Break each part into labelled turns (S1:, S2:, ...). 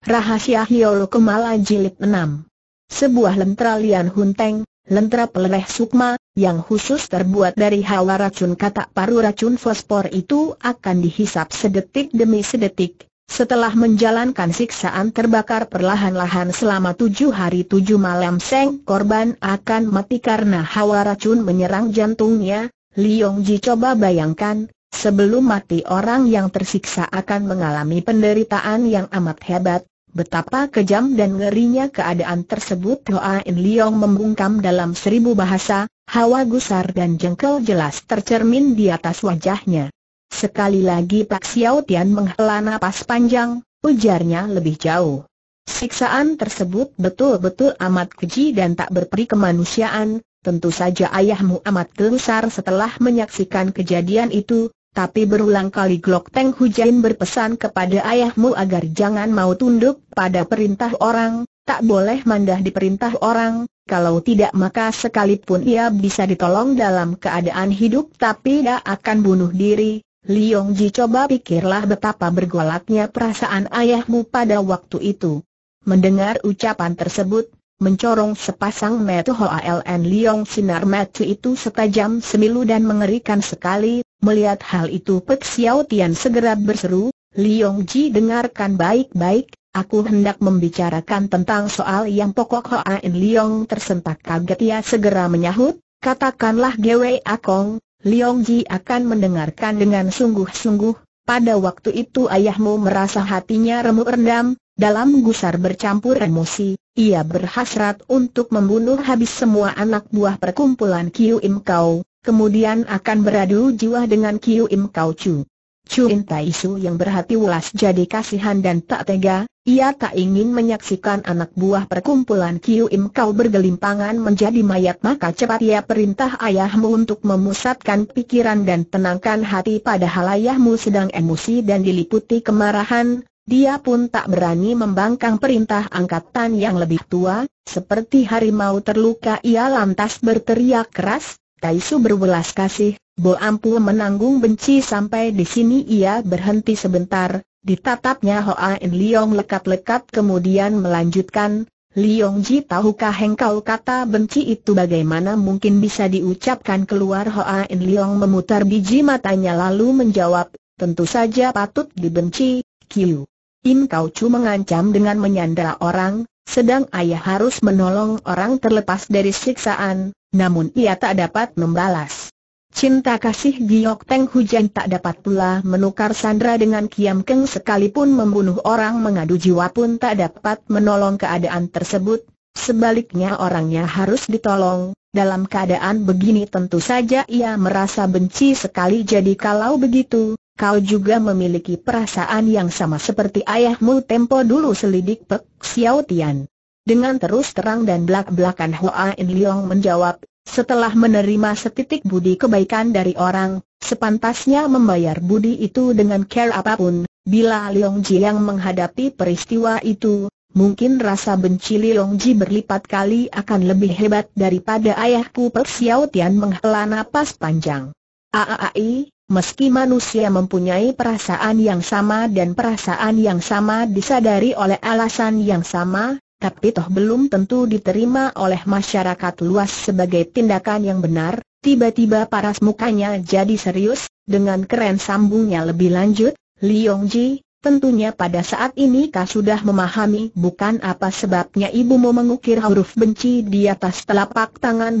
S1: Rahasia Hiolo Kemala Jilid 6 Sebuah lentera lian hunteng, lentera peleleh sukma, yang khusus terbuat dari hawa racun katak paru racun fosfor itu akan dihisap sedetik demi sedetik, setelah menjalankan siksaan terbakar perlahan-lahan selama tujuh hari tujuh malam Seng korban akan mati karena hawa racun menyerang jantungnya, Liong Ji coba bayangkan, Sebelum mati orang yang tersiksa akan mengalami penderitaan yang amat hebat, Betapa kejam dan ngerinya keadaan tersebut Hoa In Liong membungkam dalam seribu bahasa, hawa gusar dan jengkel jelas tercermin di atas wajahnya. Sekali lagi Pak Xiao Tian menghela napas panjang, ujarnya lebih jauh. Siksaan tersebut betul-betul amat keji dan tak berperi kemanusiaan, tentu saja ayahmu amat gelusar setelah menyaksikan kejadian itu, tapi berulang kali Glock Teng Hujain berpesan kepada ayahmu agar jangan mau tunduk pada perintah orang, tak boleh mandah di perintah orang, kalau tidak maka sekalipun ia bisa ditolong dalam keadaan hidup tapi dia akan bunuh diri. Liong Ji coba pikirlah betapa bergolaknya perasaan ayahmu pada waktu itu. Mendengar ucapan tersebut, mencorong sepasang metu Hoaln Liong sinar metu itu setajam semilu dan mengerikan sekali, Melihat hal itu Pek Xiao Tian segera berseru, Liong Ji dengarkan baik-baik, aku hendak membicarakan tentang soal yang pokok Hoa Li Liong tersentak kaget ia segera menyahut, katakanlah Gwe Akong, Liong Ji akan mendengarkan dengan sungguh-sungguh, pada waktu itu ayahmu merasa hatinya remuk rendam, dalam gusar bercampur emosi, ia berhasrat untuk membunuh habis semua anak buah perkumpulan Kiu Im Kau, kemudian akan beradu jiwa dengan Kiu Im Kau Chu. In Tai Su yang berhati ulas jadi kasihan dan tak tega, ia tak ingin menyaksikan anak buah perkumpulan Kiu Im Kau bergelimpangan menjadi mayat maka cepat ia perintah ayahmu untuk memusatkan pikiran dan tenangkan hati padahal ayahmu sedang emosi dan diliputi kemarahan, dia pun tak berani membangkang perintah angkatan yang lebih tua, seperti harimau terluka ia lantas berteriak keras, Taisu berbelas kasih, Bo Ampu menanggung benci sampai di sini ia berhenti sebentar, ditatapnya Hoa In Liong lekat-lekat kemudian melanjutkan, Liong Ji tahukah engkau kata benci itu bagaimana mungkin bisa diucapkan keluar Hoa In Liong memutar biji matanya lalu menjawab, tentu saja patut dibenci, Kiu. In kau cuma mengancam dengan menyandera orang, sedang ayah harus menolong orang terlepas dari siksaan, namun ia tak dapat membalas. Cinta kasih Giok teng Hujan tak dapat pula menukar sandra dengan Kiam Keng sekalipun membunuh orang mengadu jiwa pun tak dapat menolong keadaan tersebut, sebaliknya orangnya harus ditolong. Dalam keadaan begini tentu saja ia merasa benci sekali jadi kalau begitu, kau juga memiliki perasaan yang sama seperti ayahmu tempo dulu selidik Pek Xiao Tian. Dengan terus terang dan belak-belakan Hoa In Leong menjawab, setelah menerima setitik budi kebaikan dari orang, sepantasnya membayar budi itu dengan care apapun, bila Leong Ji yang menghadapi peristiwa itu, mungkin rasa benci Leong Ji berlipat kali akan lebih hebat daripada ayahku Pek Xiao Tian menghela napas panjang. Aai, Meski manusia mempunyai perasaan yang sama dan perasaan yang sama disadari oleh alasan yang sama, tapi toh belum tentu diterima oleh masyarakat luas sebagai tindakan yang benar, tiba-tiba paras mukanya jadi serius, dengan keren sambungnya lebih lanjut, Li Yongji, tentunya pada saat ini kau sudah memahami bukan apa sebabnya ibumu mengukir huruf benci di atas telapak tangan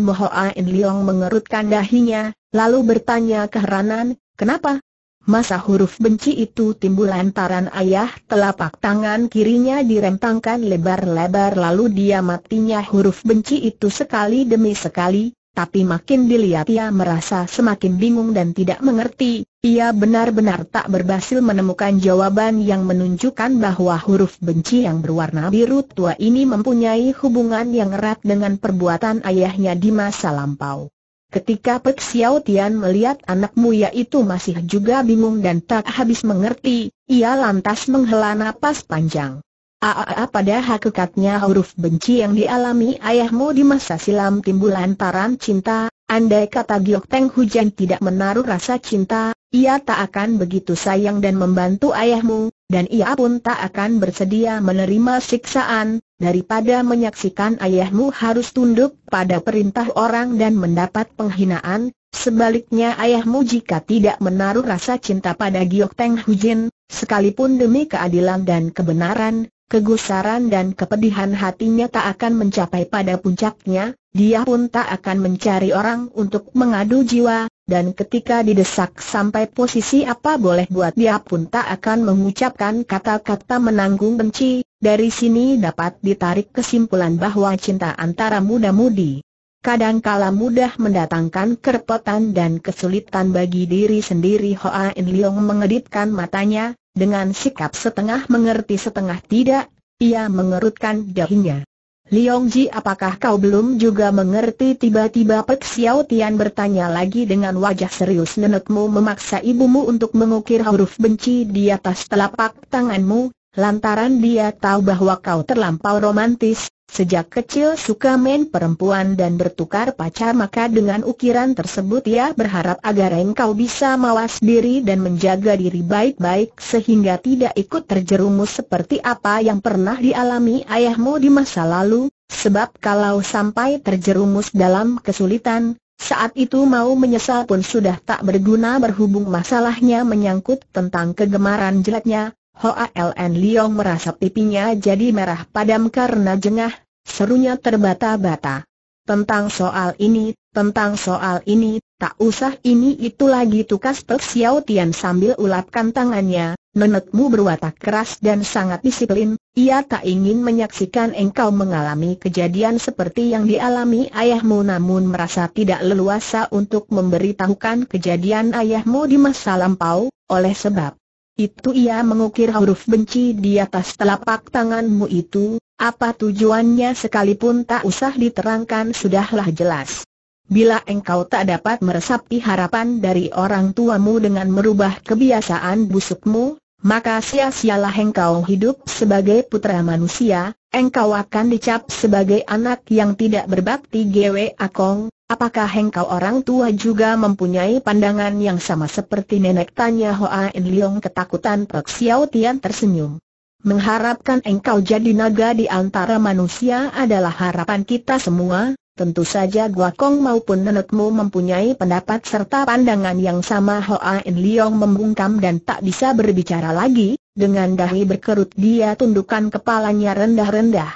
S1: Li Liong mengerutkan dahinya, Lalu bertanya keheranan, kenapa? Masa huruf benci itu timbul lantaran ayah telapak tangan kirinya direntangkan lebar-lebar lalu dia matinya huruf benci itu sekali demi sekali, tapi makin dilihat ia merasa semakin bingung dan tidak mengerti, ia benar-benar tak berhasil menemukan jawaban yang menunjukkan bahwa huruf benci yang berwarna biru tua ini mempunyai hubungan yang erat dengan perbuatan ayahnya di masa lampau. Ketika Pek Xiao Tian melihat anakmu itu masih juga bingung dan tak habis mengerti, ia lantas menghela napas panjang. Aa pada hakikatnya huruf benci yang dialami ayahmu di masa silam timbul lantaran cinta, andai kata Giok Teng Hujan tidak menaruh rasa cinta, ia tak akan begitu sayang dan membantu ayahmu, dan ia pun tak akan bersedia menerima siksaan, daripada menyaksikan ayahmu harus tunduk pada perintah orang dan mendapat penghinaan, sebaliknya ayahmu jika tidak menaruh rasa cinta pada Giok Teng Hujin, sekalipun demi keadilan dan kebenaran, kegusaran dan kepedihan hatinya tak akan mencapai pada puncaknya, dia pun tak akan mencari orang untuk mengadu jiwa, dan ketika didesak sampai posisi apa boleh buat dia pun tak akan mengucapkan kata-kata menanggung benci, dari sini dapat ditarik kesimpulan bahwa cinta antara muda-mudi kadangkala mudah mendatangkan kerepotan dan kesulitan bagi diri sendiri Hoa In Leong mengedipkan matanya, dengan sikap setengah mengerti setengah tidak, ia mengerutkan dahinya. Liong Ji apakah kau belum juga mengerti tiba-tiba Pek Xiao Tian bertanya lagi dengan wajah serius nenekmu memaksa ibumu untuk mengukir huruf benci di atas telapak tanganmu, lantaran dia tahu bahwa kau terlampau romantis, Sejak kecil suka main perempuan dan bertukar pacar maka dengan ukiran tersebut ia berharap agar engkau bisa mawas diri dan menjaga diri baik-baik sehingga tidak ikut terjerumus seperti apa yang pernah dialami ayahmu di masa lalu, sebab kalau sampai terjerumus dalam kesulitan, saat itu mau menyesal pun sudah tak berguna berhubung masalahnya menyangkut tentang kegemaran jelatnya, Hoa Ln Liong merasa pipinya jadi merah padam karena jengah, serunya terbata-bata. Tentang soal ini, tentang soal ini, tak usah ini itu lagi tukas Pek Tian sambil ulapkan tangannya, nenekmu berwatak keras dan sangat disiplin, ia tak ingin menyaksikan engkau mengalami kejadian seperti yang dialami ayahmu namun merasa tidak leluasa untuk memberitahukan kejadian ayahmu di masa lampau, oleh sebab itu ia mengukir huruf benci di atas telapak tanganmu itu, apa tujuannya sekalipun tak usah diterangkan sudahlah jelas. Bila engkau tak dapat meresapi harapan dari orang tuamu dengan merubah kebiasaan busukmu, maka sia-sialah engkau hidup sebagai putra manusia, engkau akan dicap sebagai anak yang tidak berbakti Gwe Akong, Apakah engkau orang tua juga mempunyai pandangan yang sama seperti nenek tanya Hoa In Leong ketakutan Pek Xiao Tian tersenyum. Mengharapkan engkau jadi naga di antara manusia adalah harapan kita semua, tentu saja Gua Kong maupun nenekmu mempunyai pendapat serta pandangan yang sama Hoa In Leong membungkam dan tak bisa berbicara lagi, dengan dahi berkerut dia tundukkan kepalanya rendah-rendah.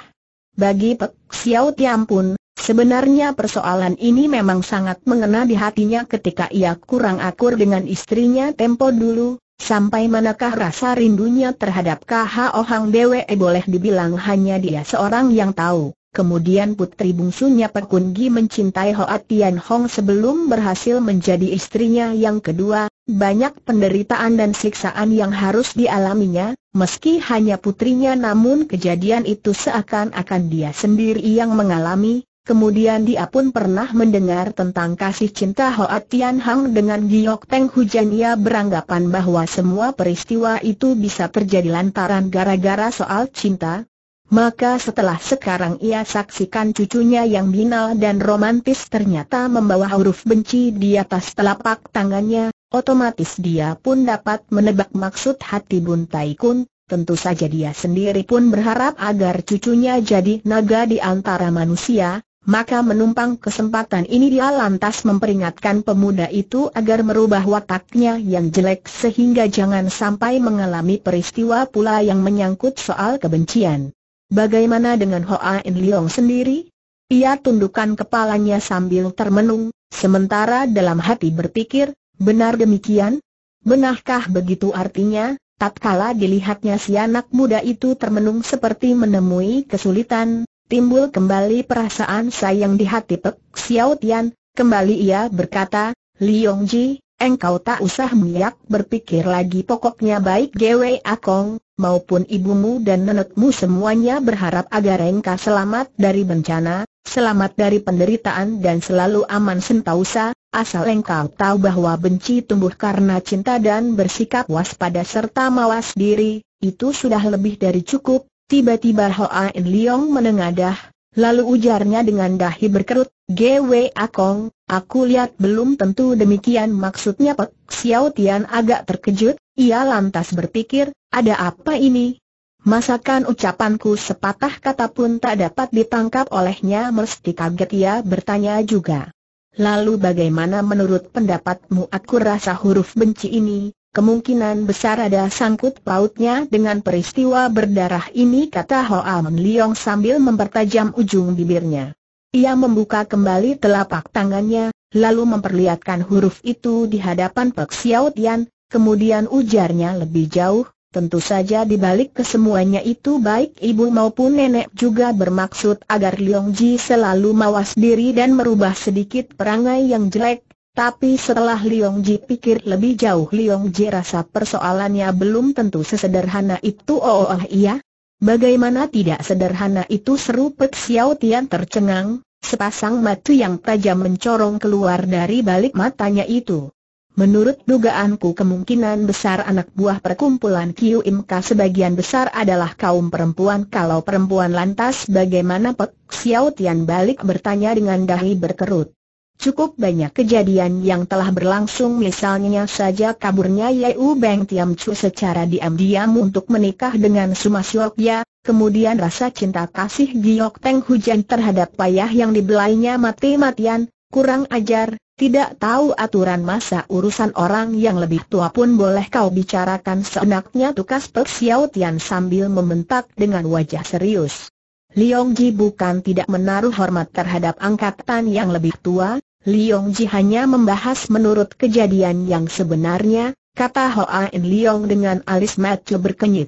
S1: Bagi Pek Xiao Tian pun, Sebenarnya persoalan ini memang sangat mengena di hatinya ketika ia kurang akur dengan istrinya tempo dulu, sampai manakah rasa rindunya terhadap KH Ohang Dewe eh, boleh dibilang hanya dia seorang yang tahu. Kemudian putri bungsunya Pekun mencintai Hoa Tian Hong sebelum berhasil menjadi istrinya yang kedua, banyak penderitaan dan siksaan yang harus dialaminya, meski hanya putrinya namun kejadian itu seakan-akan dia sendiri yang mengalami, Kemudian dia pun pernah mendengar tentang kasih cinta Hoa Tian Hang dengan Giok Teng Hujan ia beranggapan bahwa semua peristiwa itu bisa terjadi lantaran gara-gara soal cinta. Maka setelah sekarang ia saksikan cucunya yang binal dan romantis ternyata membawa huruf benci di atas telapak tangannya, otomatis dia pun dapat menebak maksud hati Buntai Kun Tentu saja dia sendiri pun berharap agar cucunya jadi naga di antara manusia, maka menumpang kesempatan ini dia lantas memperingatkan pemuda itu agar merubah wataknya yang jelek sehingga jangan sampai mengalami peristiwa pula yang menyangkut soal kebencian. Bagaimana dengan Hoa In Leong sendiri? Ia tundukkan kepalanya sambil termenung, sementara dalam hati berpikir, benar demikian? Benarkah begitu artinya? Tatkala dilihatnya si anak muda itu termenung seperti menemui kesulitan, timbul kembali perasaan sayang di hati Pek Xiao Tian, kembali ia berkata, Liong Ji, engkau tak usah miak berpikir lagi pokoknya baik Gwe Akong, maupun ibumu dan nenekmu semuanya berharap agar engkau selamat dari bencana, selamat dari penderitaan dan selalu aman sentausa, asal engkau tahu bahwa benci tumbuh karena cinta dan bersikap waspada serta mawas diri, itu sudah lebih dari cukup, Tiba-tiba Hoa In Leong menengadah, lalu ujarnya dengan dahi berkerut, "Gwe Akong, aku lihat belum tentu demikian maksudnya Pek Xiao Tian agak terkejut, ia lantas berpikir, ada apa ini? Masakan ucapanku sepatah kata pun tak dapat ditangkap olehnya mesti kaget ia bertanya juga. Lalu bagaimana menurut pendapatmu aku rasa huruf benci ini, Kemungkinan besar ada sangkut pautnya dengan peristiwa berdarah ini kata Hoa Men Leong sambil mempertajam ujung bibirnya. Ia membuka kembali telapak tangannya, lalu memperlihatkan huruf itu di hadapan Pek Xiao Tian, kemudian ujarnya lebih jauh, tentu saja di balik kesemuanya itu baik ibu maupun nenek juga bermaksud agar Leong Ji selalu mawas diri dan merubah sedikit perangai yang jelek, tapi setelah Liong Ji pikir lebih jauh Liong Ji rasa persoalannya belum tentu sesederhana itu oh, oh, oh iya. Bagaimana tidak sederhana itu seru Pek Xiao Tian tercengang, sepasang mata yang tajam mencorong keluar dari balik matanya itu. Menurut dugaanku kemungkinan besar anak buah perkumpulan Kiu Imka sebagian besar adalah kaum perempuan Kalau perempuan lantas bagaimana Pek Xiao Tian balik bertanya dengan dahi berkerut Cukup banyak kejadian yang telah berlangsung misalnya saja kaburnya Yeu Beng Tiam Chu secara diam-diam untuk menikah dengan Suma Siok Ya, kemudian rasa cinta kasih Giok Teng Hujan terhadap payah yang dibelainya mati-matian, kurang ajar, tidak tahu aturan masa urusan orang yang lebih tua pun boleh kau bicarakan seenaknya tukas Pek Xiao Tian sambil membentak dengan wajah serius. Liong Ji bukan tidak menaruh hormat terhadap angkatan yang lebih tua, Liong Ji hanya membahas menurut kejadian yang sebenarnya, kata Hoa in Liong dengan alis matu berkenyit.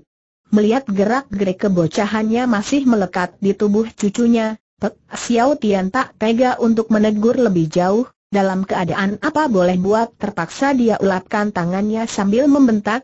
S1: Melihat gerak-gerik kebocahannya masih melekat di tubuh cucunya, Pek Xiao Tian tak tega untuk menegur lebih jauh, dalam keadaan apa boleh buat terpaksa dia ulapkan tangannya sambil membentak,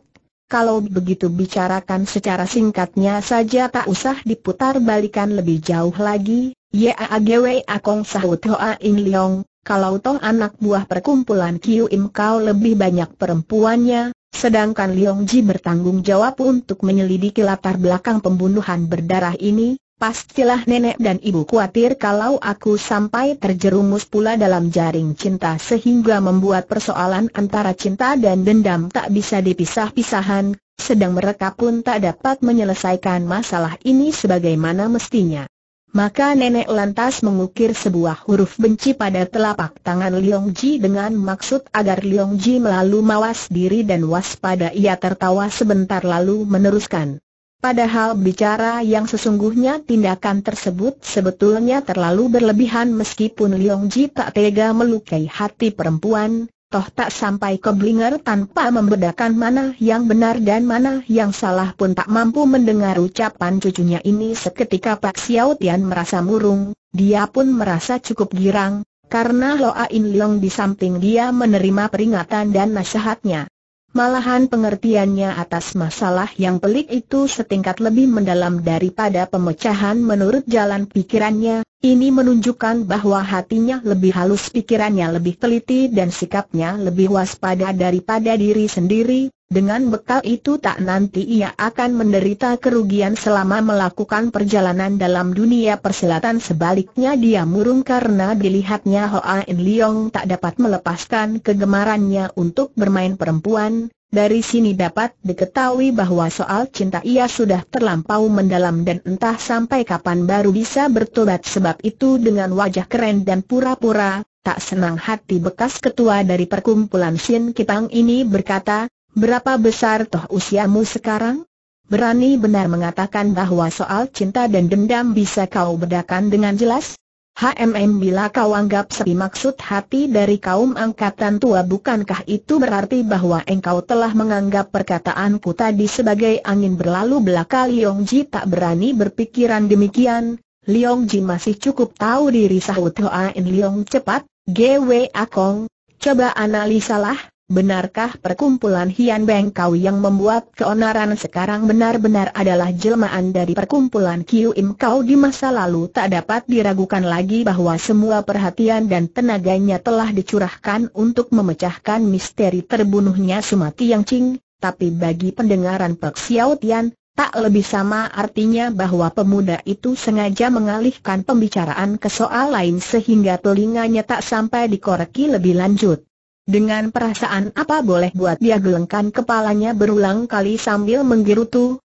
S1: kalau begitu bicarakan secara singkatnya saja tak usah diputar balikan lebih jauh lagi, Ya, agwe Akong Sahut Hoa In liong. kalau toh anak buah perkumpulan Kiu Im Kau lebih banyak perempuannya, sedangkan liong Ji bertanggung jawab untuk menyelidiki latar belakang pembunuhan berdarah ini, Pastilah nenek dan ibu khawatir kalau aku sampai terjerumus pula dalam jaring cinta sehingga membuat persoalan antara cinta dan dendam tak bisa dipisah-pisahan, sedang mereka pun tak dapat menyelesaikan masalah ini sebagaimana mestinya. Maka nenek lantas mengukir sebuah huruf benci pada telapak tangan Liong Ji dengan maksud agar Liong Ji melalui mawas diri dan waspada ia tertawa sebentar lalu meneruskan. Padahal bicara yang sesungguhnya tindakan tersebut sebetulnya terlalu berlebihan meskipun Liong Ji tak tega melukai hati perempuan, toh tak sampai keblinger tanpa membedakan mana yang benar dan mana yang salah pun tak mampu mendengar ucapan cucunya ini seketika Pak Xiao Tian merasa murung, dia pun merasa cukup girang, karena Loa In Leong di samping dia menerima peringatan dan nasihatnya. Malahan pengertiannya atas masalah yang pelik itu setingkat lebih mendalam daripada pemecahan menurut jalan pikirannya, ini menunjukkan bahwa hatinya lebih halus pikirannya lebih teliti dan sikapnya lebih waspada daripada diri sendiri, dengan bekal itu tak nanti ia akan menderita kerugian selama melakukan perjalanan dalam dunia persilatan sebaliknya dia murung karena dilihatnya Hoa In Leong tak dapat melepaskan kegemarannya untuk bermain perempuan, dari sini dapat diketahui bahwa soal cinta ia sudah terlampau mendalam dan entah sampai kapan baru bisa bertobat sebab itu dengan wajah keren dan pura-pura, tak senang hati bekas ketua dari perkumpulan Sin Kipang ini berkata, Berapa besar toh usiamu sekarang? Berani benar mengatakan bahwa soal cinta dan dendam bisa kau bedakan dengan jelas? HMM bila kau anggap sepi maksud hati dari kaum angkatan tua bukankah itu berarti bahwa engkau telah menganggap perkataanku tadi sebagai angin berlalu belaka Liong Ji tak berani berpikiran demikian, Liong Ji masih cukup tahu diri sahut Hoa In Liong cepat, GW Akong, coba analisalah, Benarkah perkumpulan Hian Beng Kau yang membuat keonaran sekarang benar-benar adalah jelmaan dari perkumpulan Kiu Im Kau di masa lalu tak dapat diragukan lagi bahwa semua perhatian dan tenaganya telah dicurahkan untuk memecahkan misteri terbunuhnya Sumati Yang Ching, tapi bagi pendengaran Pek Xiao Tian, tak lebih sama artinya bahwa pemuda itu sengaja mengalihkan pembicaraan ke soal lain sehingga telinganya tak sampai dikoreki lebih lanjut. Dengan perasaan apa boleh buat dia gelengkan kepalanya berulang kali sambil menggerutu,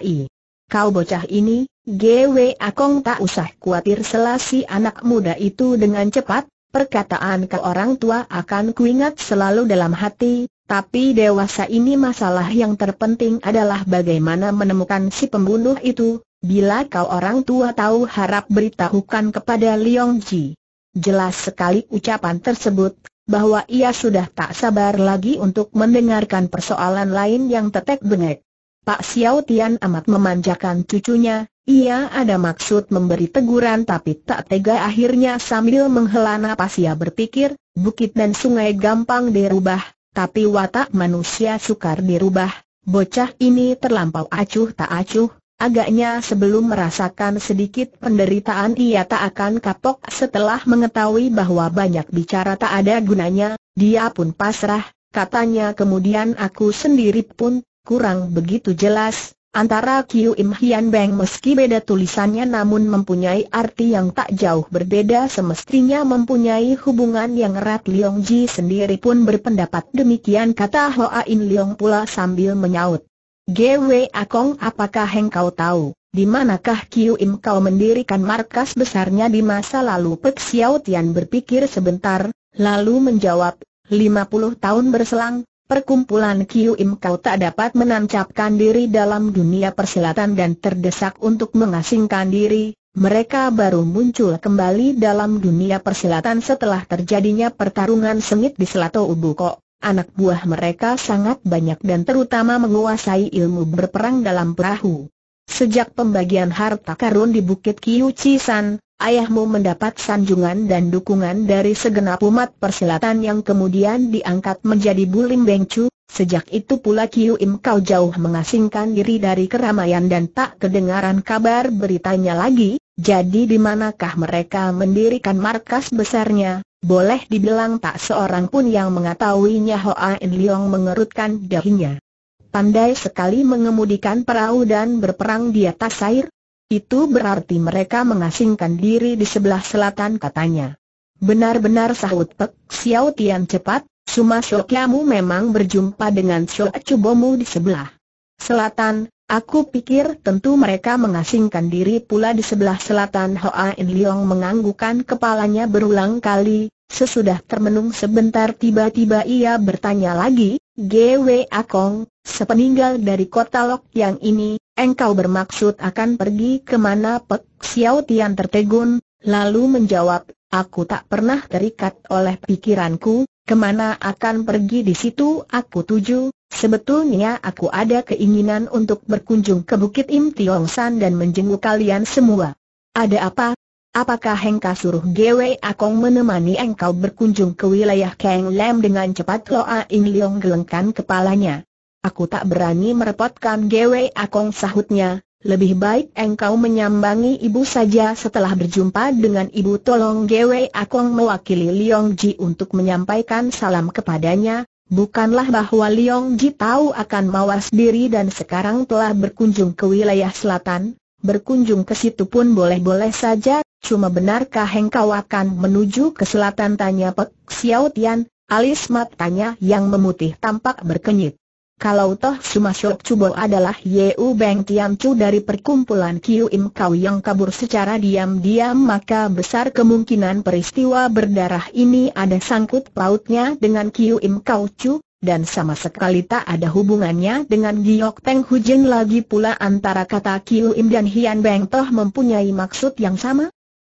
S1: i. Kau bocah ini, GW Akong tak usah khawatir selasi anak muda itu dengan cepat, perkataan ke orang tua akan kuingat selalu dalam hati, tapi dewasa ini masalah yang terpenting adalah bagaimana menemukan si pembunuh itu, bila kau orang tua tahu harap beritahukan kepada Leong Ji. Jelas sekali ucapan tersebut, bahwa ia sudah tak sabar lagi untuk mendengarkan persoalan lain yang tetek bengek. Pak Xiao Tian amat memanjakan cucunya, ia ada maksud memberi teguran tapi tak tega akhirnya sambil menghela napas ia berpikir, bukit dan sungai gampang dirubah, tapi watak manusia sukar dirubah, bocah ini terlampau acuh tak acuh, Agaknya sebelum merasakan sedikit penderitaan ia tak akan kapok setelah mengetahui bahwa banyak bicara tak ada gunanya, dia pun pasrah, katanya kemudian aku sendiri pun, kurang begitu jelas, antara Kiu Im Hian Beng meski beda tulisannya namun mempunyai arti yang tak jauh berbeda semestinya mempunyai hubungan yang erat Leong Ji sendiri pun berpendapat demikian kata Hoa In Leong pula sambil menyaut. Gwe Akong apakah engkau tahu, di manakah Kiu Im kau mendirikan markas besarnya di masa lalu Pek Xiao Tian berpikir sebentar, lalu menjawab, 50 tahun berselang, perkumpulan Kiu Im kau tak dapat menancapkan diri dalam dunia persilatan dan terdesak untuk mengasingkan diri, mereka baru muncul kembali dalam dunia persilatan setelah terjadinya pertarungan sengit di Selato Ubukok anak buah mereka sangat banyak dan terutama menguasai ilmu berperang dalam perahu. Sejak pembagian harta karun di Bukit Kiu Cisan, ayahmu mendapat sanjungan dan dukungan dari segenap umat persilatan yang kemudian diangkat menjadi Bulim Bengcu, Sejak itu pula Kiu Im Kau jauh mengasingkan diri dari keramaian dan tak kedengaran kabar beritanya lagi, jadi di manakah mereka mendirikan markas besarnya, boleh dibilang tak seorang pun yang mengetahuinya Hoa In Leong mengerutkan dahinya. Pandai sekali mengemudikan perahu dan berperang di atas air. Itu berarti mereka mengasingkan diri di sebelah selatan katanya. Benar-benar sahut Pek Xiao Tian cepat, Suma Shokyamu memang berjumpa dengan Shok Chubomu di sebelah selatan, Aku pikir tentu mereka mengasingkan diri pula di sebelah selatan Hoa In Leong menganggukkan kepalanya berulang kali, Sesudah termenung sebentar tiba-tiba ia bertanya lagi, GW Akong, sepeninggal dari kota Lok yang ini, engkau bermaksud akan pergi mana Pek Xiao Tian tertegun, lalu menjawab, aku tak pernah terikat oleh pikiranku, kemana akan pergi di situ aku tuju, sebetulnya aku ada keinginan untuk berkunjung ke Bukit Im Tiong San dan menjenguk kalian semua. Ada apa, Apakah Hengka suruh Gwe Akong menemani engkau berkunjung ke wilayah Kang Lam dengan cepat Loa In Leong gelengkan kepalanya. Aku tak berani merepotkan Gwe Akong sahutnya, lebih baik engkau menyambangi ibu saja setelah berjumpa dengan ibu tolong Gwe Akong mewakili Leong Ji untuk menyampaikan salam kepadanya, Bukanlah bahwa Liong Ji tahu akan mawas diri dan sekarang telah berkunjung ke wilayah selatan, berkunjung ke situ pun boleh-boleh saja Cuma benarkah engkau akan menuju ke selatan tanya Pek Xiao Tian, alis matanya yang memutih tampak berkenyit. Kalau toh Sumasyok Cubo adalah Yeu Beng Tian Chu dari perkumpulan Kiu Im Kau yang kabur secara diam-diam maka besar kemungkinan peristiwa berdarah ini ada sangkut pautnya dengan Kiu Im Kau Chu, dan sama sekali tak ada hubungannya dengan Giok Teng Jin lagi pula antara kata Kiu Im dan Hian Beng Toh mempunyai maksud yang sama,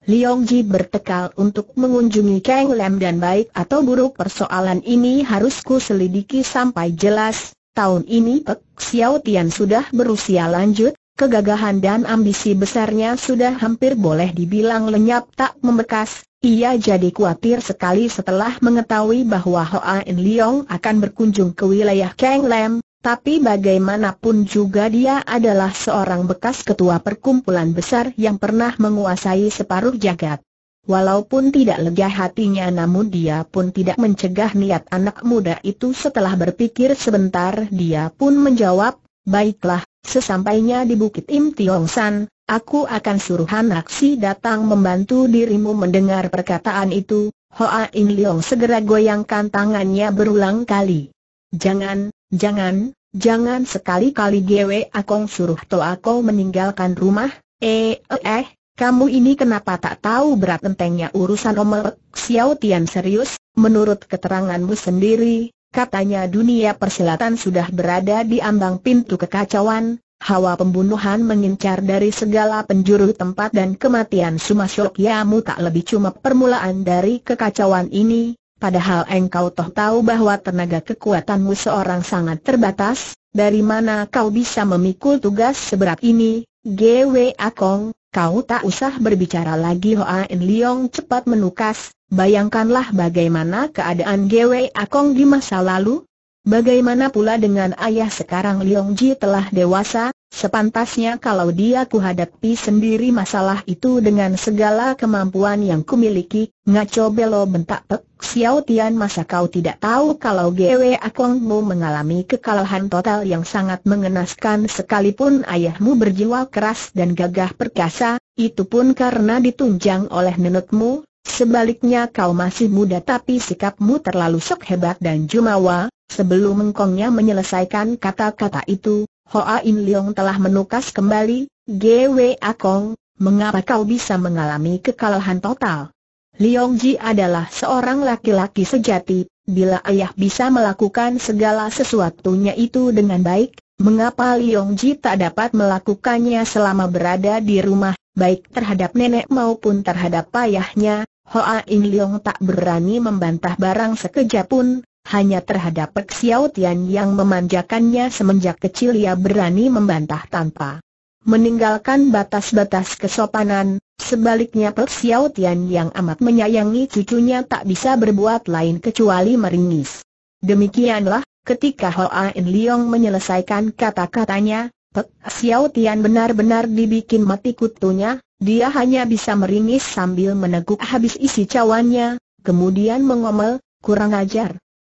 S1: Liong Ji bertekal untuk mengunjungi Kang Lam dan baik atau buruk persoalan ini harus ku selidiki sampai jelas. Tahun ini Pek Xiao Tian sudah berusia lanjut, kegagahan dan ambisi besarnya sudah hampir boleh dibilang lenyap tak membekas. Ia jadi kuatir sekali setelah mengetahui bahwa Hoa In Liong akan berkunjung ke wilayah Kang Lam, tapi bagaimanapun juga dia adalah seorang bekas ketua perkumpulan besar yang pernah menguasai separuh jagat. Walaupun tidak lega hatinya namun dia pun tidak mencegah niat anak muda itu setelah berpikir sebentar dia pun menjawab, baiklah, sesampainya di Bukit Im Tiong San, aku akan suruh anak si datang membantu dirimu mendengar perkataan itu, Hoa In Leong segera goyangkan tangannya berulang kali. Jangan, Jangan, jangan sekali-kali Gwe Akong suruh Toa aku meninggalkan rumah, eh, eh, eh, kamu ini kenapa tak tahu berat entengnya urusan omel? Xiao Tian serius, menurut keteranganmu sendiri, katanya dunia persilatan sudah berada di ambang pintu kekacauan, hawa pembunuhan mengincar dari segala penjuru tempat dan kematian Sumasyok Yamu tak lebih cuma permulaan dari kekacauan ini, Padahal engkau toh tahu bahwa tenaga kekuatanmu seorang sangat terbatas, dari mana kau bisa memikul tugas seberat ini, GW Akong, kau tak usah berbicara lagi Hoa En Leong cepat menukas, bayangkanlah bagaimana keadaan GW Akong di masa lalu, Bagaimana pula dengan ayah sekarang Leong Ji telah dewasa, sepantasnya kalau dia kuhadapi sendiri masalah itu dengan segala kemampuan yang kumiliki, ngaco belo bentak Pek Xiao Tian masa kau tidak tahu kalau Gwe Akongmu mengalami kekalahan total yang sangat mengenaskan sekalipun ayahmu berjiwa keras dan gagah perkasa, itu pun karena ditunjang oleh nenekmu, sebaliknya kau masih muda tapi sikapmu terlalu sok hebat dan jumawa, Sebelum Mengkongnya menyelesaikan kata-kata itu, Hoa In Leong telah menukas kembali, GW Akong, mengapa kau bisa mengalami kekalahan total? Leong Ji adalah seorang laki-laki sejati, bila ayah bisa melakukan segala sesuatunya itu dengan baik, mengapa Leong Ji tak dapat melakukannya selama berada di rumah, baik terhadap nenek maupun terhadap ayahnya, Hoa In Leong tak berani membantah barang sekejap pun, hanya terhadap Pek Xiao Tian yang memanjakannya semenjak kecil ia berani membantah tanpa meninggalkan batas-batas kesopanan, sebaliknya Pek Xiao Tian yang amat menyayangi cucunya tak bisa berbuat lain kecuali meringis. Demikianlah, ketika In Liong menyelesaikan kata-katanya, Pek Xiao Tian benar-benar dibikin mati kutunya, dia hanya bisa meringis sambil meneguk habis isi cawannya, kemudian mengomel, kurang ajar.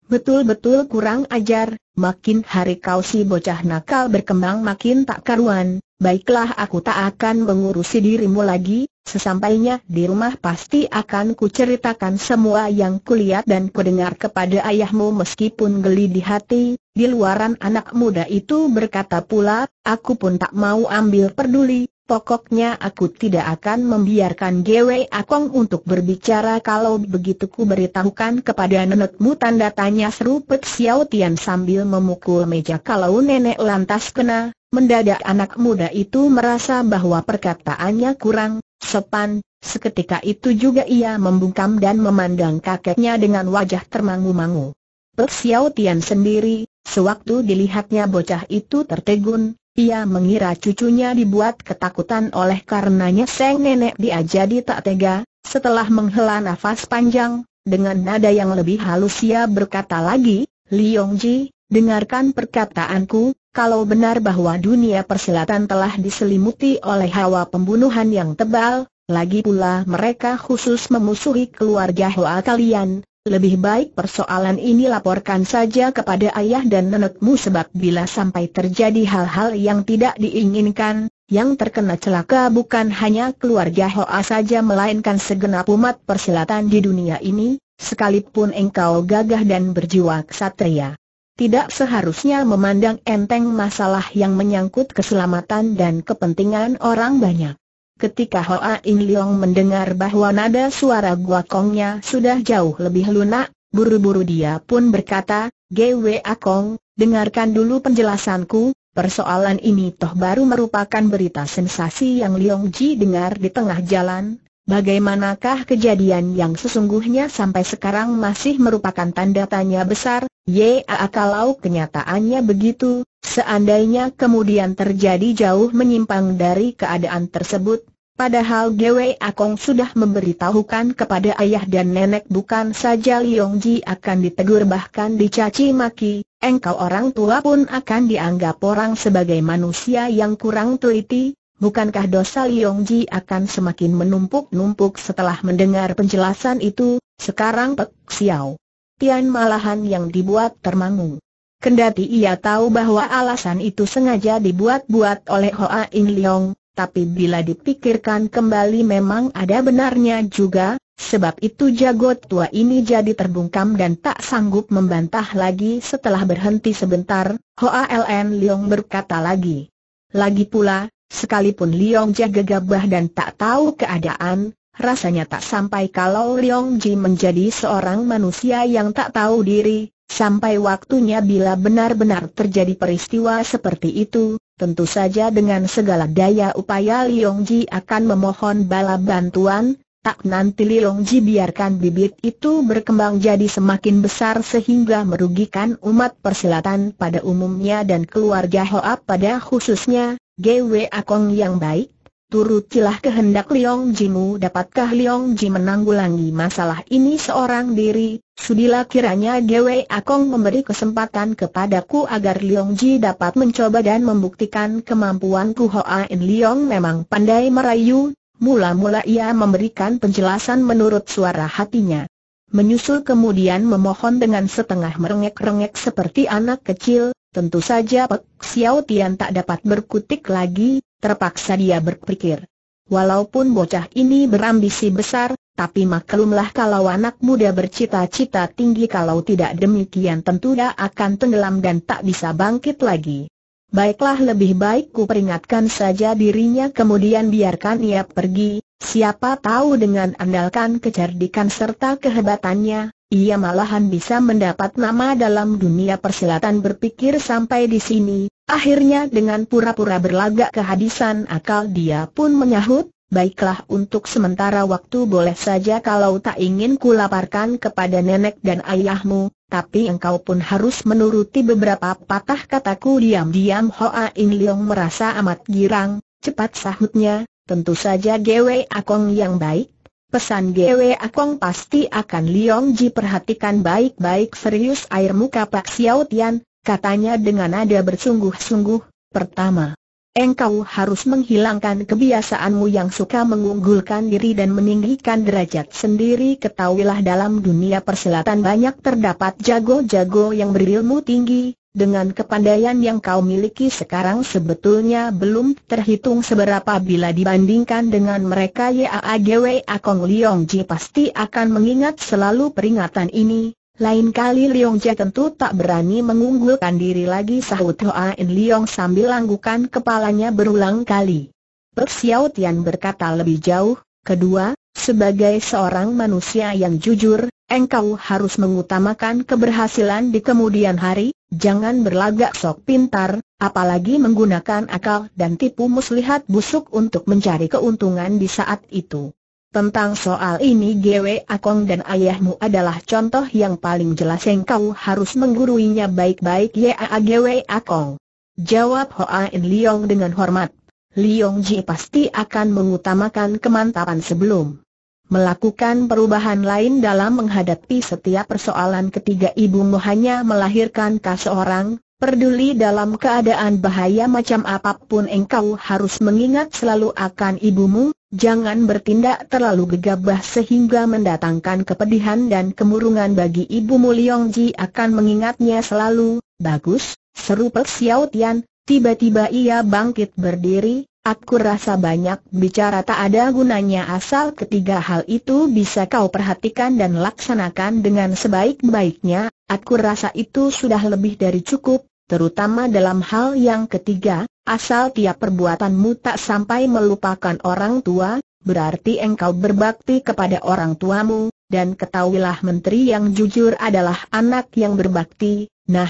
S1: Betul-betul kurang ajar, makin hari kau si bocah nakal berkembang makin tak karuan, baiklah aku tak akan mengurusi dirimu lagi, sesampainya di rumah pasti akan kuceritakan semua yang kulihat dan kudengar kepada ayahmu meskipun geli di hati, di luaran anak muda itu berkata pula, aku pun tak mau ambil peduli, Pokoknya aku tidak akan membiarkan Gwe Akong untuk berbicara kalau begitu ku beritahukan kepada nenekmu tanda tanya seru Pek Xiao Tian sambil memukul meja kalau nenek lantas kena, mendadak anak muda itu merasa bahwa perkataannya kurang, sepan. seketika itu juga ia membungkam dan memandang kakeknya dengan wajah termangu-mangu. Pek Xiao Tian sendiri, sewaktu dilihatnya bocah itu tertegun, ia mengira cucunya dibuat ketakutan oleh karenanya sang nenek dia jadi tak tega, setelah menghela nafas panjang, dengan nada yang lebih halus ia berkata lagi, Li Yongji, dengarkan perkataanku, kalau benar bahwa dunia persilatan telah diselimuti oleh hawa pembunuhan yang tebal, lagi pula mereka khusus memusuhi keluarga Hoa kalian, lebih baik persoalan ini laporkan saja kepada ayah dan nenekmu sebab bila sampai terjadi hal-hal yang tidak diinginkan, yang terkena celaka bukan hanya keluarga Hoa saja melainkan segenap umat persilatan di dunia ini, sekalipun engkau gagah dan berjiwa ksatria. Tidak seharusnya memandang enteng masalah yang menyangkut keselamatan dan kepentingan orang banyak. Ketika Hoa In Leong mendengar bahwa nada suara Gua Kongnya sudah jauh lebih lunak, buru-buru dia pun berkata, Gwe Akong, dengarkan dulu penjelasanku, persoalan ini toh baru merupakan berita sensasi yang Leong Ji dengar di tengah jalan, Bagaimanakah kejadian yang sesungguhnya sampai sekarang masih merupakan tanda tanya besar? Ya, kalau kenyataannya begitu, Seandainya kemudian terjadi jauh menyimpang dari keadaan tersebut, padahal Gwe Akong sudah memberitahukan kepada ayah dan nenek bukan saja Liong Ji akan ditegur bahkan dicaci maki, engkau orang tua pun akan dianggap orang sebagai manusia yang kurang teliti, Bukankah dosa Liong Ji akan semakin menumpuk-numpuk setelah mendengar penjelasan itu, sekarang Pek Xiao Tian malahan yang dibuat termangu. Kendati ia tahu bahwa alasan itu sengaja dibuat-buat oleh Hoa In Leong, tapi bila dipikirkan kembali memang ada benarnya juga, sebab itu jagot tua ini jadi terbungkam dan tak sanggup membantah lagi setelah berhenti sebentar, Hoa LN Leong berkata lagi. Lagi pula, sekalipun Leong Jia gegabah dan tak tahu keadaan, rasanya tak sampai kalau Leong Ji menjadi seorang manusia yang tak tahu diri, Sampai waktunya bila benar-benar terjadi peristiwa seperti itu, tentu saja dengan segala daya upaya Liongji akan memohon bala bantuan, tak nanti Liongji biarkan bibit itu berkembang jadi semakin besar sehingga merugikan umat persilatan pada umumnya dan keluarga Hoa pada khususnya, GW Akong yang baik. Turutilah kehendak Liong Jimu dapatkah Liong Ji menanggulangi masalah ini seorang diri, sudilah kiranya Gwe Akong memberi kesempatan kepadaku agar Liong Ji dapat mencoba dan membuktikan kemampuanku Hoa In Liong memang pandai merayu, mula-mula ia memberikan penjelasan menurut suara hatinya. Menyusul kemudian memohon dengan setengah merengek-rengek seperti anak kecil, tentu saja Pek Xiao Tian tak dapat berkutik lagi, terpaksa dia berpikir. Walaupun bocah ini berambisi besar, tapi maklumlah kalau anak muda bercita-cita tinggi kalau tidak demikian tentu dia akan tenggelam dan tak bisa bangkit lagi. Baiklah lebih baik ku peringatkan saja dirinya kemudian biarkan ia pergi, siapa tahu dengan andalkan kecerdikan serta kehebatannya, ia malahan bisa mendapat nama dalam dunia persilatan berpikir sampai di sini, akhirnya dengan pura-pura berlagak kehadisan akal dia pun menyahut, Baiklah untuk sementara waktu boleh saja kalau tak ingin kulaparkan kepada nenek dan ayahmu, tapi engkau pun harus menuruti beberapa patah kataku diam-diam Hoa In Leong merasa amat girang, cepat sahutnya, tentu saja Gwe Akong yang baik, Pesan GW Akong pasti akan Liong Ji perhatikan baik-baik serius air muka Pak Xiao Tian, katanya dengan nada bersungguh-sungguh, pertama. Engkau harus menghilangkan kebiasaanmu yang suka mengunggulkan diri dan meninggikan derajat sendiri Ketahuilah dalam dunia persilatan banyak terdapat jago-jago yang berilmu tinggi dengan kepandaian yang kau miliki sekarang sebetulnya belum terhitung seberapa bila dibandingkan dengan mereka YAAGW Akong Leong Ji pasti akan mengingat selalu peringatan ini. Lain kali Leong Ji tentu tak berani mengunggulkan diri lagi sahut Hoa In Leong sambil langgukan kepalanya berulang kali. Pek Xiao Tian berkata lebih jauh, kedua, sebagai seorang manusia yang jujur, engkau harus mengutamakan keberhasilan di kemudian hari, jangan berlagak sok pintar, apalagi menggunakan akal dan tipu muslihat busuk untuk mencari keuntungan di saat itu. Tentang soal ini GW Akong dan ayahmu adalah contoh yang paling jelas Engkau kau harus mengguruinya baik-baik ya GW Akong. Jawab Hoa In Leong dengan hormat. Leong Ji pasti akan mengutamakan kemantapan sebelum melakukan perubahan lain dalam menghadapi setiap persoalan ketiga ibumu hanya melahirkan kah seorang, peduli dalam keadaan bahaya macam apapun engkau harus mengingat selalu akan ibumu, jangan bertindak terlalu gegabah sehingga mendatangkan kepedihan dan kemurungan bagi ibumu Liong Ji akan mengingatnya selalu, bagus, seru Persiaw Tian, tiba-tiba ia bangkit berdiri, Aku rasa banyak bicara tak ada gunanya asal ketiga hal itu bisa kau perhatikan dan laksanakan dengan sebaik-baiknya, aku rasa itu sudah lebih dari cukup, terutama dalam hal yang ketiga, asal tiap perbuatanmu tak sampai melupakan orang tua, berarti engkau berbakti kepada orang tuamu, dan ketahuilah menteri yang jujur adalah anak yang berbakti, nah,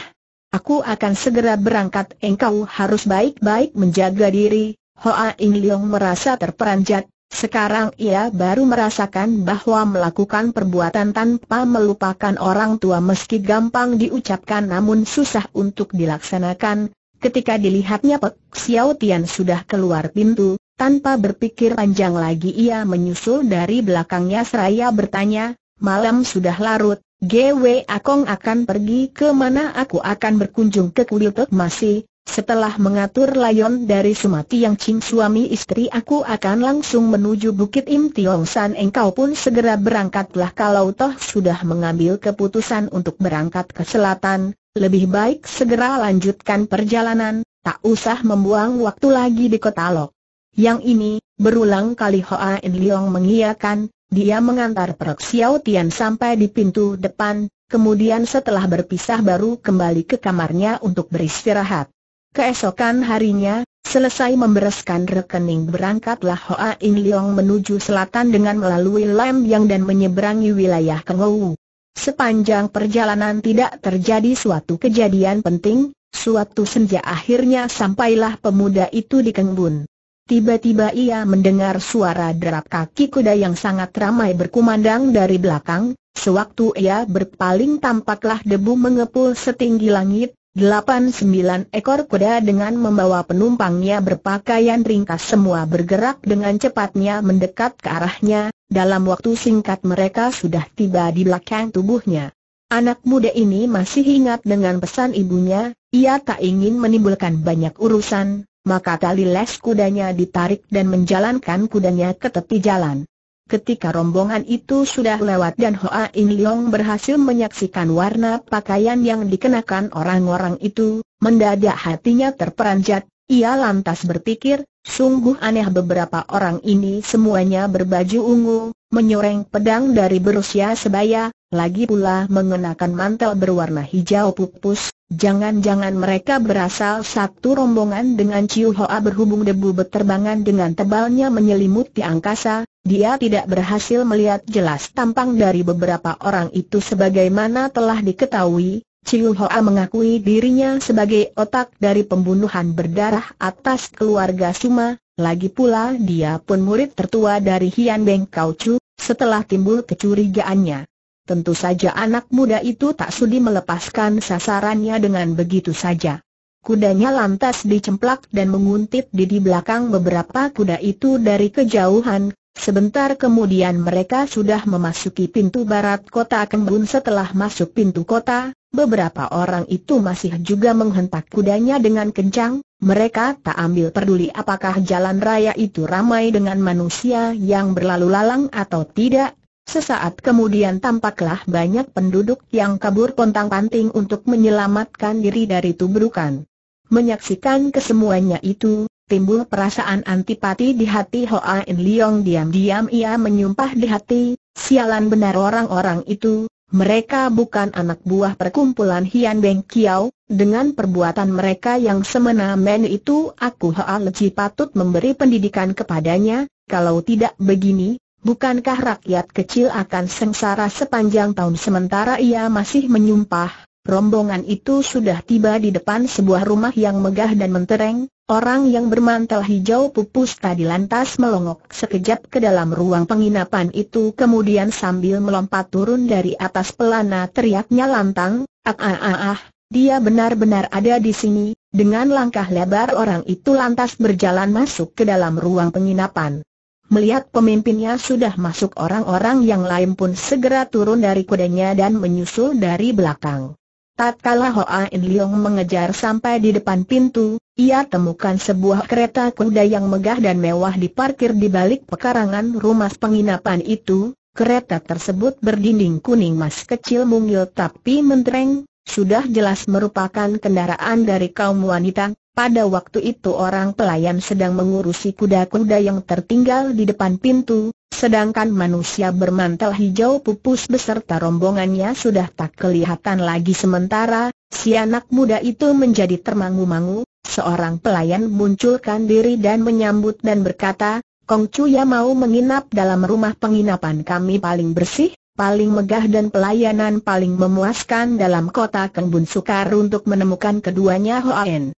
S1: aku akan segera berangkat engkau harus baik-baik menjaga diri, Hoa Ing Leong merasa terperanjat, sekarang ia baru merasakan bahwa melakukan perbuatan tanpa melupakan orang tua meski gampang diucapkan namun susah untuk dilaksanakan, ketika dilihatnya Pek Xiao Tian sudah keluar pintu, tanpa berpikir panjang lagi ia menyusul dari belakangnya seraya bertanya, malam sudah larut, GW Akong akan pergi ke mana aku akan berkunjung ke kuil Tuk masih, setelah mengatur layon dari Sumati yang Chin suami istri aku akan langsung menuju Bukit Im Tiong San engkau pun segera berangkatlah kalau toh sudah mengambil keputusan untuk berangkat ke selatan, lebih baik segera lanjutkan perjalanan, tak usah membuang waktu lagi di kota Lok. Yang ini, berulang kali Hoa In Leong mengiakan, dia mengantar Perk Xiao Tian sampai di pintu depan, kemudian setelah berpisah baru kembali ke kamarnya untuk beristirahat. Keesokan harinya, selesai membereskan rekening berangkatlah Hoa In Leong menuju selatan dengan melalui Lam Yang dan menyeberangi wilayah Kengou. Sepanjang perjalanan tidak terjadi suatu kejadian penting, suatu senja akhirnya sampailah pemuda itu di Kengbun. Tiba-tiba ia mendengar suara derap kaki kuda yang sangat ramai berkumandang dari belakang, sewaktu ia berpaling tampaklah debu mengepul setinggi langit, Delapan-sembilan ekor kuda dengan membawa penumpangnya berpakaian ringkas semua bergerak dengan cepatnya mendekat ke arahnya, dalam waktu singkat mereka sudah tiba di belakang tubuhnya. Anak muda ini masih ingat dengan pesan ibunya, ia tak ingin menimbulkan banyak urusan, maka tali les kudanya ditarik dan menjalankan kudanya ke tepi jalan. Ketika rombongan itu sudah lewat dan Hoa In Leong berhasil menyaksikan warna pakaian yang dikenakan orang-orang itu, mendadak hatinya terperanjat, ia lantas berpikir, sungguh aneh beberapa orang ini semuanya berbaju ungu, menyoreng pedang dari berusia sebaya, lagi pula mengenakan mantel berwarna hijau pupus, Jangan-jangan mereka berasal satu rombongan dengan Ciu Hoa berhubung debu beterbangan dengan tebalnya menyelimuti angkasa, dia tidak berhasil melihat jelas tampang dari beberapa orang itu sebagaimana telah diketahui, Ciu Hoa mengakui dirinya sebagai otak dari pembunuhan berdarah atas keluarga Suma, lagi pula dia pun murid tertua dari Hian Beng Kau Chu, setelah timbul kecurigaannya Tentu saja anak muda itu tak sudi melepaskan sasarannya dengan begitu saja. Kudanya lantas dicemplak dan menguntit di, di belakang beberapa kuda itu dari kejauhan, sebentar kemudian mereka sudah memasuki pintu barat kota Kembun setelah masuk pintu kota, beberapa orang itu masih juga menghentak kudanya dengan kencang, mereka tak ambil peduli apakah jalan raya itu ramai dengan manusia yang berlalu lalang atau tidak, Sesaat kemudian tampaklah banyak penduduk yang kabur pontang-panting untuk menyelamatkan diri dari tubrukan. Menyaksikan kesemuanya itu, timbul perasaan antipati di hati Hoa In Leong diam-diam ia menyumpah di hati, sialan benar orang-orang itu, mereka bukan anak buah perkumpulan Hian Beng Kiao, dengan perbuatan mereka yang semena-mena itu aku Hoa Leci patut memberi pendidikan kepadanya, kalau tidak begini, Bukankah rakyat kecil akan sengsara sepanjang tahun sementara ia masih menyumpah? Rombongan itu sudah tiba di depan sebuah rumah yang megah dan mentereng, orang yang bermantel hijau pupus tadi lantas melongok sekejap ke dalam ruang penginapan itu kemudian sambil melompat turun dari atas pelana teriaknya lantang, ah ah ah ah, dia benar-benar ada di sini, dengan langkah lebar orang itu lantas berjalan masuk ke dalam ruang penginapan. Melihat pemimpinnya sudah masuk orang-orang yang lain pun segera turun dari kudanya dan menyusul dari belakang. Tatkala Hoa In Leong mengejar sampai di depan pintu, ia temukan sebuah kereta kuda yang megah dan mewah diparkir di balik pekarangan rumah penginapan itu. Kereta tersebut berdinding kuning emas kecil mungil tapi mentereng, sudah jelas merupakan kendaraan dari kaum wanita, pada waktu itu orang pelayan sedang mengurusi kuda-kuda yang tertinggal di depan pintu, sedangkan manusia bermantel hijau pupus beserta rombongannya sudah tak kelihatan lagi sementara, si anak muda itu menjadi termangu-mangu, seorang pelayan munculkan diri dan menyambut dan berkata, Kong Cuya mau menginap dalam rumah penginapan kami paling bersih, paling megah dan pelayanan paling memuaskan dalam kota Kengbun Sukar untuk menemukan keduanya En.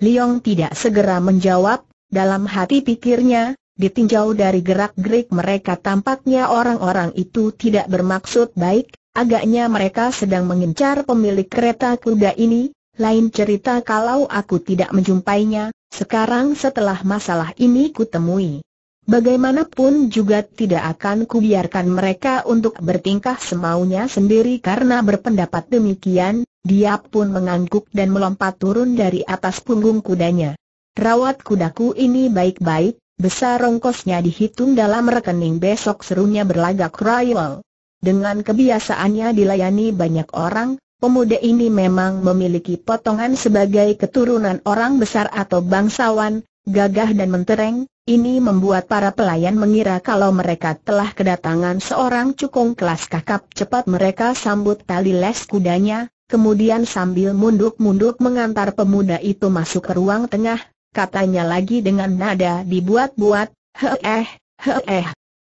S1: Liong tidak segera menjawab, dalam hati pikirnya, ditinjau dari gerak-gerik mereka tampaknya orang-orang itu tidak bermaksud baik, agaknya mereka sedang mengincar pemilik kereta kuda ini, lain cerita kalau aku tidak menjumpainya, sekarang setelah masalah ini kutemui. Bagaimanapun juga tidak akan kubiarkan mereka untuk bertingkah semaunya sendiri karena berpendapat demikian, dia pun mengangguk dan melompat turun dari atas punggung kudanya. Rawat kudaku ini baik-baik, besar rongkosnya dihitung dalam rekening besok serunya berlagak royal. Dengan kebiasaannya dilayani banyak orang, pemuda ini memang memiliki potongan sebagai keturunan orang besar atau bangsawan, gagah dan mentereng, ini membuat para pelayan mengira kalau mereka telah kedatangan seorang cukong kelas kakap cepat mereka sambut tali les kudanya, kemudian sambil munduk-munduk mengantar pemuda itu masuk ke ruang tengah, katanya lagi dengan nada dibuat-buat, he-eh, he-eh.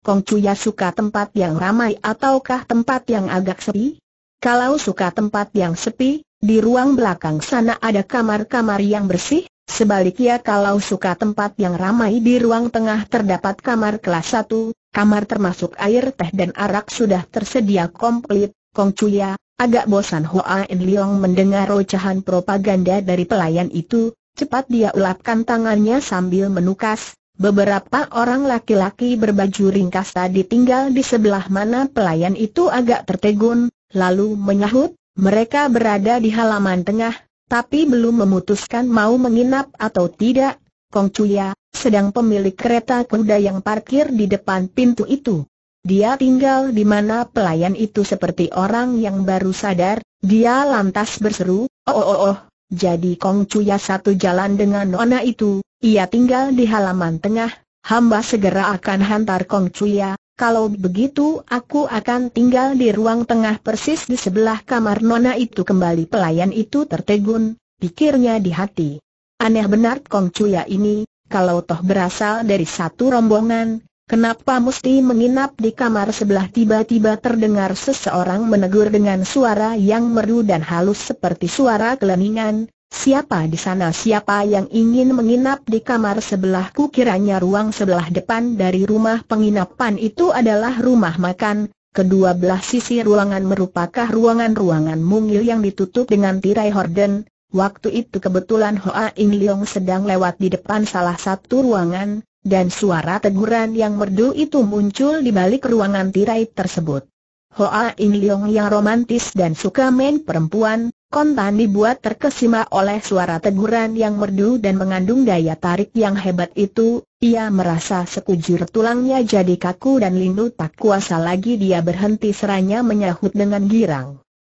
S1: Kongcuya suka tempat yang ramai ataukah tempat yang agak sepi? Kalau suka tempat yang sepi, di ruang belakang sana ada kamar-kamar yang bersih, Sebaliknya kalau suka tempat yang ramai di ruang tengah terdapat kamar kelas 1, kamar termasuk air teh dan arak sudah tersedia komplit, Kong Chuya, agak bosan Hoa En Leong mendengar ocehan propaganda dari pelayan itu, cepat dia ulapkan tangannya sambil menukas, beberapa orang laki-laki berbaju ringkas tadi tinggal di sebelah mana pelayan itu agak tertegun, lalu menyahut, mereka berada di halaman tengah, tapi belum memutuskan mau menginap atau tidak, Kong Chuya, sedang pemilik kereta kuda yang parkir di depan pintu itu. Dia tinggal di mana pelayan itu seperti orang yang baru sadar, dia lantas berseru, oh oh oh, oh. jadi Kong Chuya satu jalan dengan Nona itu, ia tinggal di halaman tengah, hamba segera akan hantar Kong Chuya, kalau begitu aku akan tinggal di ruang tengah persis di sebelah kamar nona itu kembali pelayan itu tertegun, pikirnya di hati. Aneh benar Kong Cuya ini, kalau toh berasal dari satu rombongan, kenapa mesti menginap di kamar sebelah tiba-tiba terdengar seseorang menegur dengan suara yang merdu dan halus seperti suara keleningan, Siapa di sana siapa yang ingin menginap di kamar sebelahku kiranya ruang sebelah depan dari rumah penginapan itu adalah rumah makan Kedua belah sisi ruangan merupakan ruangan-ruangan mungil yang ditutup dengan tirai horden Waktu itu kebetulan Hoa In Leong sedang lewat di depan salah satu ruangan Dan suara teguran yang merdu itu muncul di balik ruangan tirai tersebut Hoa In Leong yang romantis dan suka main perempuan Kontan dibuat terkesima oleh suara teguran yang merdu dan mengandung daya tarik yang hebat itu, ia merasa sekujur tulangnya jadi kaku dan lindu tak kuasa lagi dia berhenti seranya menyahut dengan girang.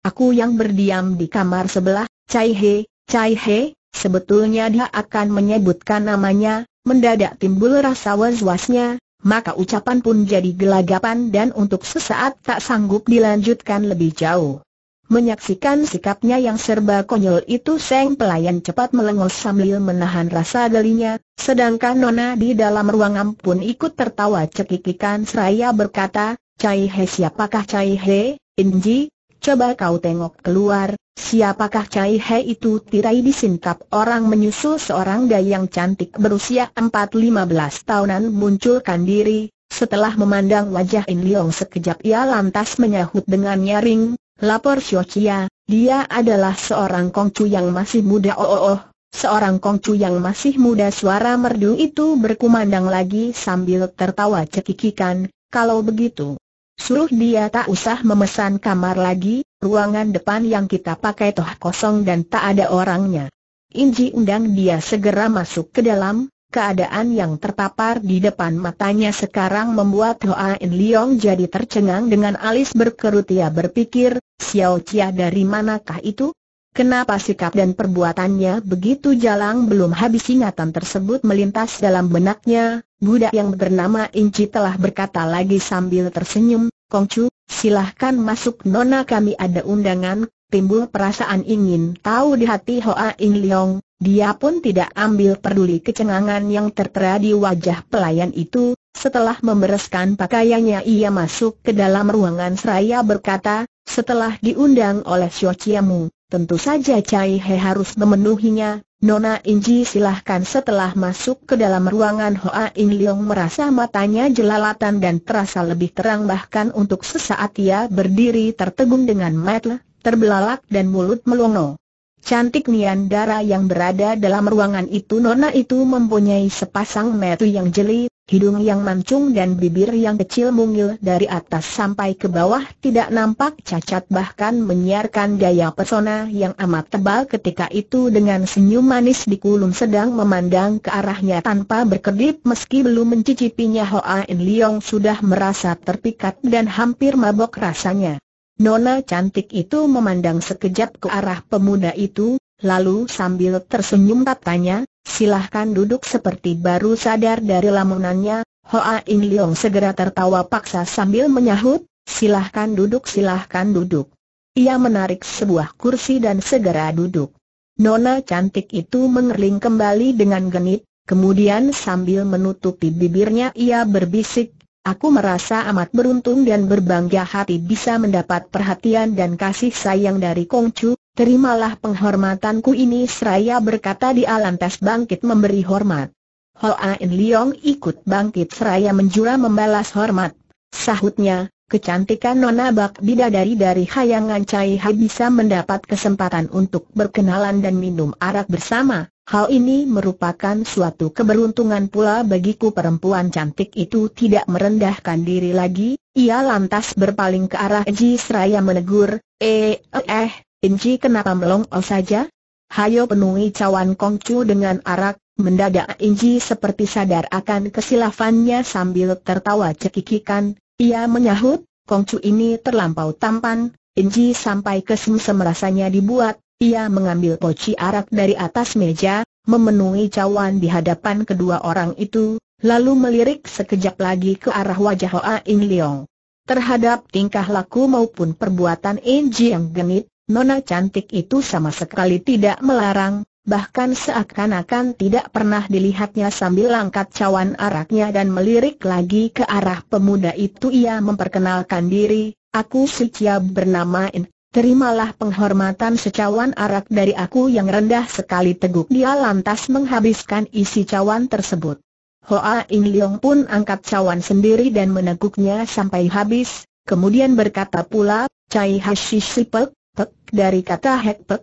S1: Aku yang berdiam di kamar sebelah, Cai He, Cai He, sebetulnya dia akan menyebutkan namanya, mendadak timbul rasa was-wasnya, maka ucapan pun jadi gelagapan dan untuk sesaat tak sanggup dilanjutkan lebih jauh. Menyaksikan sikapnya yang serba konyol itu Seng pelayan cepat melengos sambil menahan rasa gelinya, sedangkan Nona di dalam ruangan pun ikut tertawa cekikikan seraya berkata, Cai He siapakah Cai He, Inji, coba kau tengok keluar, siapakah Cai He itu tirai disingkap orang menyusul seorang dayang cantik berusia 4-15 tahunan munculkan diri, setelah memandang wajah In Leong sekejap ia lantas menyahut dengan nyaring, Lapor Xiochia, dia adalah seorang kongcu yang masih muda oh oh oh, seorang kongcu yang masih muda suara merdu itu berkumandang lagi sambil tertawa cekikikan, kalau begitu. Suruh dia tak usah memesan kamar lagi, ruangan depan yang kita pakai toh kosong dan tak ada orangnya. Inji undang dia segera masuk ke dalam, Keadaan yang terpapar di depan matanya sekarang membuat Hoa In Leong jadi tercengang dengan alis berkerut ia berpikir, Xiao Chia dari manakah itu? Kenapa sikap dan perbuatannya begitu jalang belum habis ingatan tersebut melintas dalam benaknya, budak yang bernama Inci telah berkata lagi sambil tersenyum, Kong Chu, silahkan masuk nona kami ada undangan, timbul perasaan ingin tahu di hati Hoa In Leong, dia pun tidak ambil peduli kecengangan yang tertera di wajah pelayan itu, setelah membereskan pakaiannya ia masuk ke dalam ruangan seraya berkata, setelah diundang oleh Xiaoqiamu, tentu saja Cai He harus memenuhinya, Nona Inji silahkan setelah masuk ke dalam ruangan Hoa In Leong merasa matanya jelalatan dan terasa lebih terang bahkan untuk sesaat ia berdiri tertegun dengan mata terbelalak dan mulut melongo. Cantik Nian Dara yang berada dalam ruangan itu Nona itu mempunyai sepasang metu yang jeli, hidung yang mancung dan bibir yang kecil mungil dari atas sampai ke bawah tidak nampak cacat bahkan menyiarkan daya pesona yang amat tebal ketika itu dengan senyum manis di kulum sedang memandang ke arahnya tanpa berkedip meski belum mencicipinya Hoa In Leong sudah merasa terpikat dan hampir mabok rasanya. Nona cantik itu memandang sekejap ke arah pemuda itu, lalu sambil tersenyum katanya, silahkan duduk seperti baru sadar dari lamunannya, Hoa In Leong segera tertawa paksa sambil menyahut, silahkan duduk silahkan duduk. Ia menarik sebuah kursi dan segera duduk. Nona cantik itu mengerling kembali dengan genit, kemudian sambil menutupi bibirnya ia berbisik, Aku merasa amat beruntung dan berbangga hati bisa mendapat perhatian dan kasih sayang dari Kongcu, terimalah penghormatanku ini seraya berkata di alantas bangkit memberi hormat. Ain Liong ikut bangkit seraya menjura membalas hormat. Sahutnya, kecantikan nona bak bidadari dari Hayangan Cai Hai bisa mendapat kesempatan untuk berkenalan dan minum arak bersama. Hal ini merupakan suatu keberuntungan pula bagiku perempuan cantik itu tidak merendahkan diri lagi, ia lantas berpaling ke arah Inji seraya menegur, eh, eh, eh, Inji kenapa melongo oh, saja? Hayo penuhi cawan kongcu dengan arak, mendadak Inji seperti sadar akan kesilafannya sambil tertawa cekikikan, ia menyahut, kongcu ini terlampau tampan, Inji sampai kesemsem rasanya dibuat, ia mengambil poci arak dari atas meja, memenuhi cawan di hadapan kedua orang itu, lalu melirik sekejap lagi ke arah wajah Hoa In Leong. Terhadap tingkah laku maupun perbuatan In Ji yang genit, nona cantik itu sama sekali tidak melarang, bahkan seakan-akan tidak pernah dilihatnya sambil langkat cawan araknya dan melirik lagi ke arah pemuda itu ia memperkenalkan diri, aku si bernama In Terimalah penghormatan secawan arak dari aku yang rendah sekali teguk dia lantas menghabiskan isi cawan tersebut. Hoa In Leong pun angkat cawan sendiri dan meneguknya sampai habis, kemudian berkata pula, Cai Hashi Sipek, Pek dari kata Hek Pek,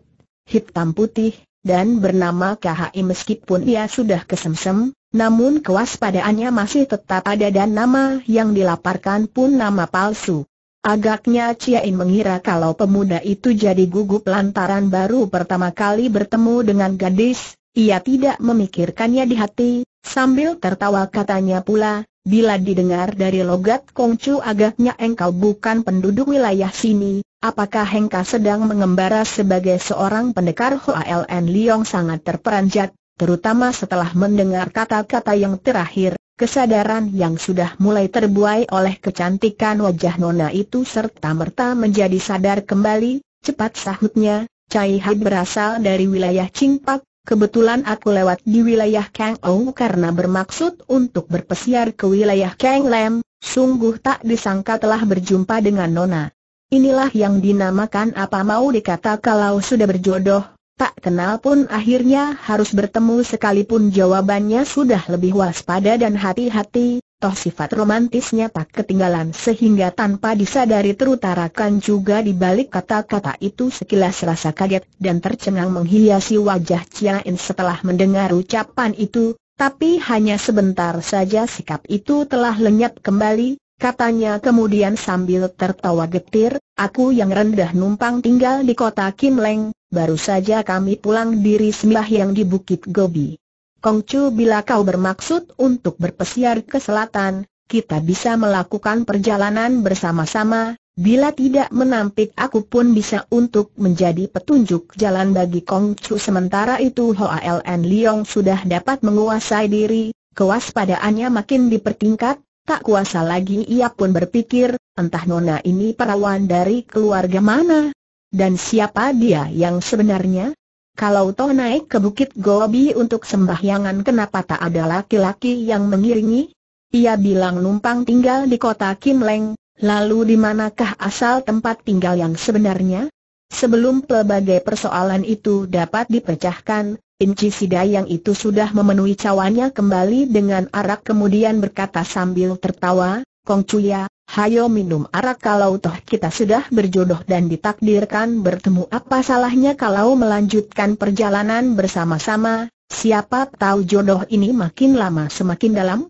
S1: hitam putih, dan bernama KHI meskipun ia sudah kesemsem, namun kewaspadaannya masih tetap ada dan nama yang dilaparkan pun nama palsu. Agaknya Ciain mengira kalau pemuda itu jadi gugup lantaran baru pertama kali bertemu dengan gadis, ia tidak memikirkannya di hati, sambil tertawa katanya pula, bila didengar dari logat Kongcu agaknya engkau bukan penduduk wilayah sini, apakah Hengka sedang mengembara sebagai seorang pendekar Hoaln Liong sangat terperanjat, terutama setelah mendengar kata-kata yang terakhir, Kesadaran yang sudah mulai terbuai oleh kecantikan wajah Nona itu serta-merta menjadi sadar kembali, cepat sahutnya, Cai Hai berasal dari wilayah Cingpak, kebetulan aku lewat di wilayah Kang Ou karena bermaksud untuk berpesiar ke wilayah Kang Lam, sungguh tak disangka telah berjumpa dengan Nona. Inilah yang dinamakan apa mau dikata kalau sudah berjodoh, Tak kenal pun akhirnya harus bertemu sekalipun jawabannya sudah lebih waspada dan hati-hati, toh sifat romantisnya tak ketinggalan sehingga tanpa disadari terutarakan juga di balik kata-kata itu sekilas rasa kaget dan tercengang menghiasi wajah Cian. setelah mendengar ucapan itu, tapi hanya sebentar saja sikap itu telah lenyap kembali, Katanya kemudian sambil tertawa getir, aku yang rendah numpang tinggal di kota Kim Leng, baru saja kami pulang dari sembah yang di Bukit Gobi. Kongcu bila kau bermaksud untuk berpesiar ke selatan, kita bisa melakukan perjalanan bersama-sama, bila tidak menampik aku pun bisa untuk menjadi petunjuk jalan bagi Kongcu. Sementara itu Hoa LN Leong sudah dapat menguasai diri, kewaspadaannya makin dipertingkat, tak kuasa lagi ia pun berpikir, entah nona ini perawan dari keluarga mana, dan siapa dia yang sebenarnya? Kalau toh naik ke Bukit Gobi untuk sembahyangan kenapa tak ada laki-laki yang mengiringi? Ia bilang numpang tinggal di kota Kim Leng, lalu di manakah asal tempat tinggal yang sebenarnya? Sebelum pelbagai persoalan itu dapat dipecahkan, Inci Sidayang itu sudah memenuhi cawannya kembali dengan arak kemudian berkata sambil tertawa, Kong Cuya, hayo minum arak kalau toh kita sudah berjodoh dan ditakdirkan bertemu apa salahnya kalau melanjutkan perjalanan bersama-sama, siapa tahu jodoh ini makin lama semakin dalam?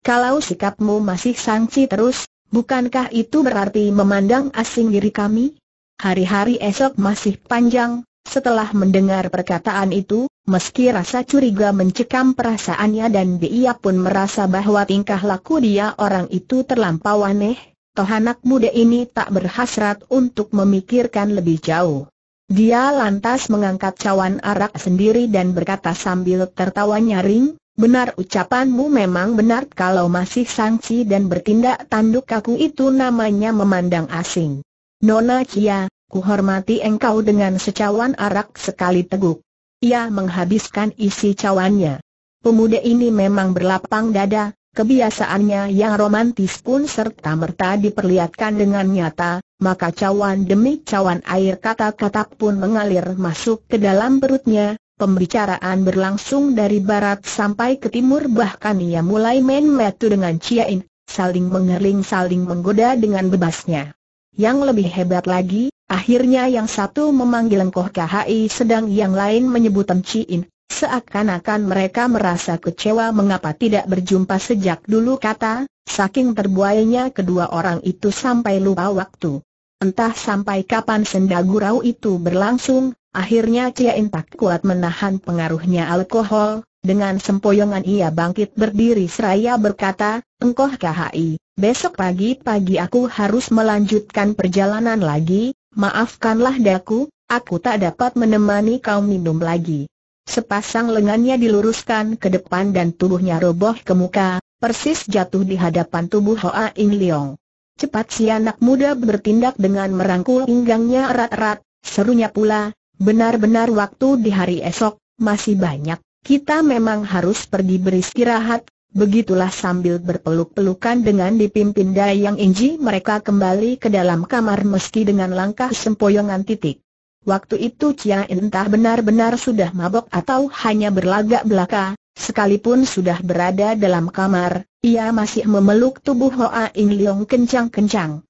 S1: Kalau sikapmu masih sangci terus, bukankah itu berarti memandang asing diri kami? Hari-hari esok masih panjang, setelah mendengar perkataan itu, meski rasa curiga mencekam perasaannya dan dia pun merasa bahwa tingkah laku dia orang itu terlampau aneh, toh anak muda ini tak berhasrat untuk memikirkan lebih jauh. Dia lantas mengangkat cawan arak sendiri dan berkata sambil tertawa nyaring, Benar ucapanmu memang benar kalau masih sangsi dan bertindak tanduk kaku itu namanya memandang asing. Nona Cia, Kuhormati engkau dengan secawan arak sekali teguk. Ia menghabiskan isi cawannya. Pemuda ini memang berlapang dada, kebiasaannya yang romantis pun serta-merta diperlihatkan dengan nyata, maka cawan demi cawan air kata-kata pun mengalir masuk ke dalam perutnya, Pembicaraan berlangsung dari barat sampai ke timur bahkan ia mulai main metu dengan Ciain, saling mengerling saling menggoda dengan bebasnya. Yang lebih hebat lagi, akhirnya yang satu memanggil Engkoh KHI sedang yang lain menyebut Enciin. Seakan-akan mereka merasa kecewa mengapa tidak berjumpa sejak dulu kata, saking terbuainya kedua orang itu sampai lupa waktu. Entah sampai kapan senda gurau itu berlangsung, akhirnya in tak kuat menahan pengaruhnya alkohol, dengan sempoyongan ia bangkit berdiri seraya berkata, Engkoh KHI, Besok pagi-pagi aku harus melanjutkan perjalanan lagi, maafkanlah daku, aku tak dapat menemani kau minum lagi. Sepasang lengannya diluruskan ke depan dan tubuhnya roboh ke muka, persis jatuh di hadapan tubuh Hoa In Leong. Cepat si anak muda bertindak dengan merangkul pinggangnya erat-erat, serunya pula, benar-benar waktu di hari esok, masih banyak, kita memang harus pergi beristirahat, Begitulah sambil berpeluk-pelukan dengan dipimpin Dayang Inji mereka kembali ke dalam kamar meski dengan langkah sempoyongan titik. Waktu itu Cia entah benar-benar sudah mabok atau hanya berlagak belaka, sekalipun sudah berada dalam kamar, ia masih memeluk tubuh Hoa In Leong kencang-kencang.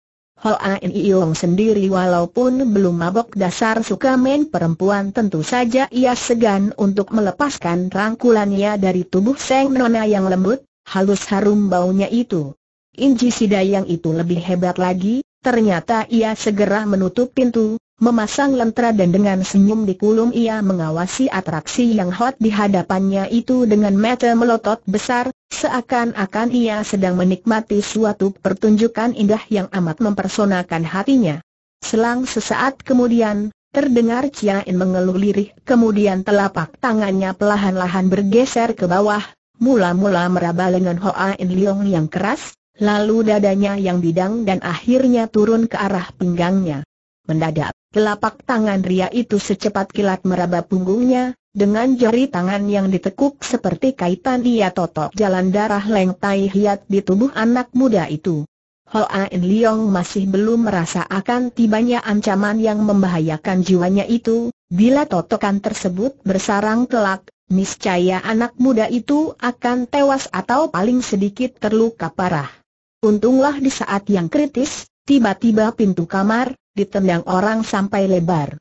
S1: Hoa In Iong sendiri walaupun belum mabok dasar suka main perempuan tentu saja ia segan untuk melepaskan rangkulannya dari tubuh Seng Nona yang lembut, halus harum baunya itu. Inji Sida itu lebih hebat lagi, ternyata ia segera menutup pintu, Memasang lentera dan dengan senyum di kulum ia mengawasi atraksi yang hot di hadapannya itu dengan mata melotot besar, seakan-akan ia sedang menikmati suatu pertunjukan indah yang amat mempersonakan hatinya. Selang sesaat kemudian, terdengar Ciain mengeluh lirih, kemudian telapak tangannya perlahan-lahan bergeser ke bawah, mula-mula meraba lengan Hoa En Liong yang keras, lalu dadanya yang bidang dan akhirnya turun ke arah pinggangnya. Mendadak Telapak tangan Ria itu secepat kilat meraba punggungnya, dengan jari tangan yang ditekuk seperti kaitan ia totok jalan darah Leng Tai Hiat di tubuh anak muda itu. Ain Liong masih belum merasa akan tibanya ancaman yang membahayakan jiwanya itu, bila totokan tersebut bersarang kelak, niscaya anak muda itu akan tewas atau paling sedikit terluka parah. Untunglah di saat yang kritis, tiba-tiba pintu kamar, ditendang orang sampai lebar.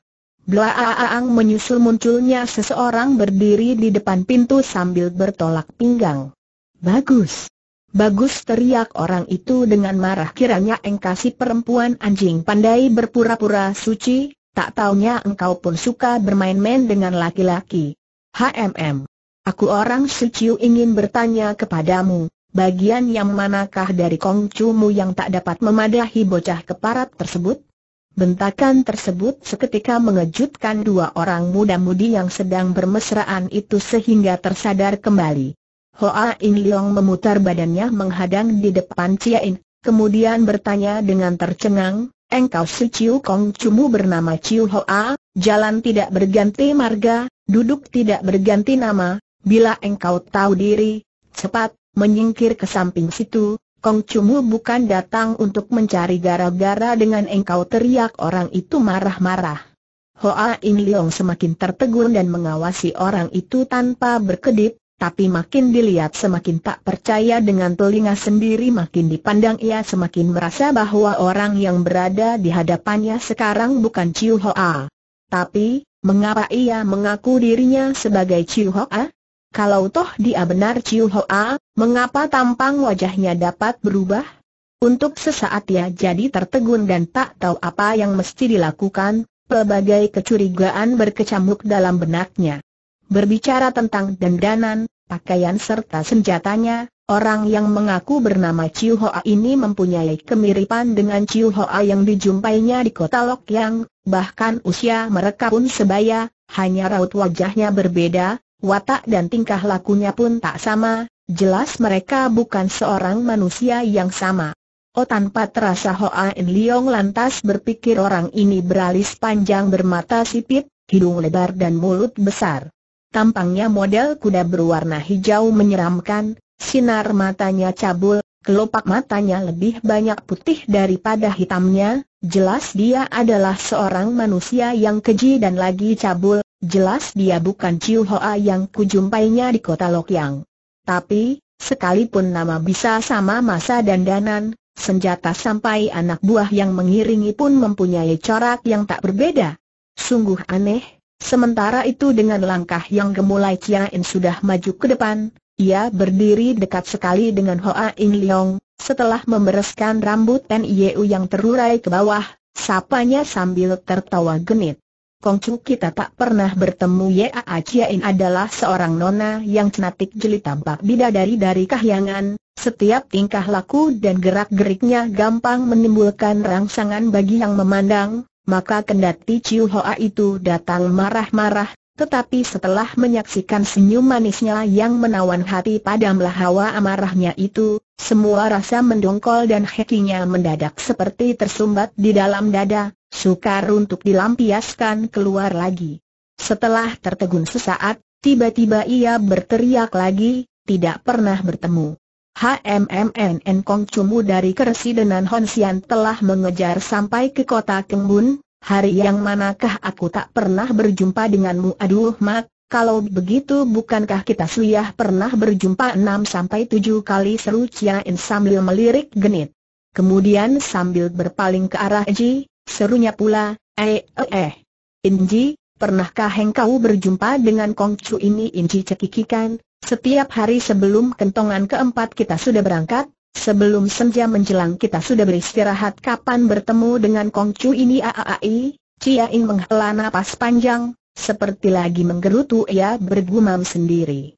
S1: Blaaang menyusul munculnya seseorang berdiri di depan pintu sambil bertolak pinggang. Bagus. Bagus teriak orang itu dengan marah kiranya engkasi perempuan anjing pandai berpura-pura suci, tak taunya engkau pun suka bermain-main dengan laki-laki. HMM. Aku orang suci ingin bertanya kepadamu, bagian yang manakah dari kongcumu yang tak dapat memadahi bocah keparat tersebut? Bentakan tersebut seketika mengejutkan dua orang muda-mudi yang sedang bermesraan itu sehingga tersadar kembali. Hoa In Leong memutar badannya menghadang di depan Cia In, kemudian bertanya dengan tercengang, Engkau si Ciu Kong Cumu bernama Ciu Hoa, jalan tidak berganti marga, duduk tidak berganti nama, bila engkau tahu diri, cepat, menyingkir ke samping situ, Kong Cumu bukan datang untuk mencari gara-gara dengan engkau teriak orang itu marah-marah. Hoa In Leong semakin tertegun dan mengawasi orang itu tanpa berkedip, tapi makin dilihat semakin tak percaya dengan telinga sendiri makin dipandang ia semakin merasa bahwa orang yang berada di hadapannya sekarang bukan Chiu Hoa. Tapi, mengapa ia mengaku dirinya sebagai Chiu Hoa? Kalau toh dia benar Chiu Hoa, mengapa tampang wajahnya dapat berubah? Untuk sesaat ia jadi tertegun dan tak tahu apa yang mesti dilakukan, pelbagai kecurigaan berkecamuk dalam benaknya. Berbicara tentang dendanan, pakaian serta senjatanya, orang yang mengaku bernama Chiu Hoa ini mempunyai kemiripan dengan Chiu Hoa yang dijumpainya di kota Lokyang, bahkan usia mereka pun sebaya, hanya raut wajahnya berbeda, watak dan tingkah lakunya pun tak sama, jelas mereka bukan seorang manusia yang sama. Oh tanpa terasa Hoa In Leong lantas berpikir orang ini beralis panjang bermata sipit, hidung lebar dan mulut besar. Tampangnya model kuda berwarna hijau menyeramkan, sinar matanya cabul, kelopak matanya lebih banyak putih daripada hitamnya, jelas dia adalah seorang manusia yang keji dan lagi cabul, jelas dia bukan Chiu Hoa yang kujumpainya di kota Lokyang. Tapi, sekalipun nama bisa sama masa dan danan, senjata sampai anak buah yang mengiringi pun mempunyai corak yang tak berbeda. Sungguh aneh, sementara itu dengan langkah yang gemulai Chia In sudah maju ke depan, ia berdiri dekat sekali dengan Hoa In Leong, setelah membereskan rambut dan Yeu yang terurai ke bawah, sapanya sambil tertawa genit. Kongcu kita tak pernah bertemu Ya Aciain adalah seorang nona yang cantik jelita, tampak bidadari dari kahyangan, setiap tingkah laku dan gerak-geriknya gampang menimbulkan rangsangan bagi yang memandang, maka kendati Ciu Hoa itu datang marah-marah, tetapi setelah menyaksikan senyum manisnya yang menawan hati padamlah hawa amarahnya itu, semua rasa mendongkol dan hekinya mendadak seperti tersumbat di dalam dada, sukar untuk dilampiaskan keluar lagi. Setelah tertegun sesaat, tiba-tiba ia berteriak lagi, tidak pernah bertemu. HMMNN Kong Cumu dari Keresidenan Honsian telah mengejar sampai ke kota Kembun? hari yang manakah aku tak pernah berjumpa denganmu aduh mak, kalau begitu bukankah kita suyah pernah berjumpa enam sampai tujuh kali seru Cia In sambil melirik genit. Kemudian sambil berpaling ke arah Ji, serunya pula, eh eh eh. Inji, pernahkah engkau berjumpa dengan Kongcu ini Inji cekikikan, setiap hari sebelum kentongan keempat kita sudah berangkat, Sebelum senja menjelang kita sudah beristirahat kapan bertemu dengan Kongcu ini aai, Chia Ing menghela napas panjang, seperti lagi menggerutu ia bergumam sendiri.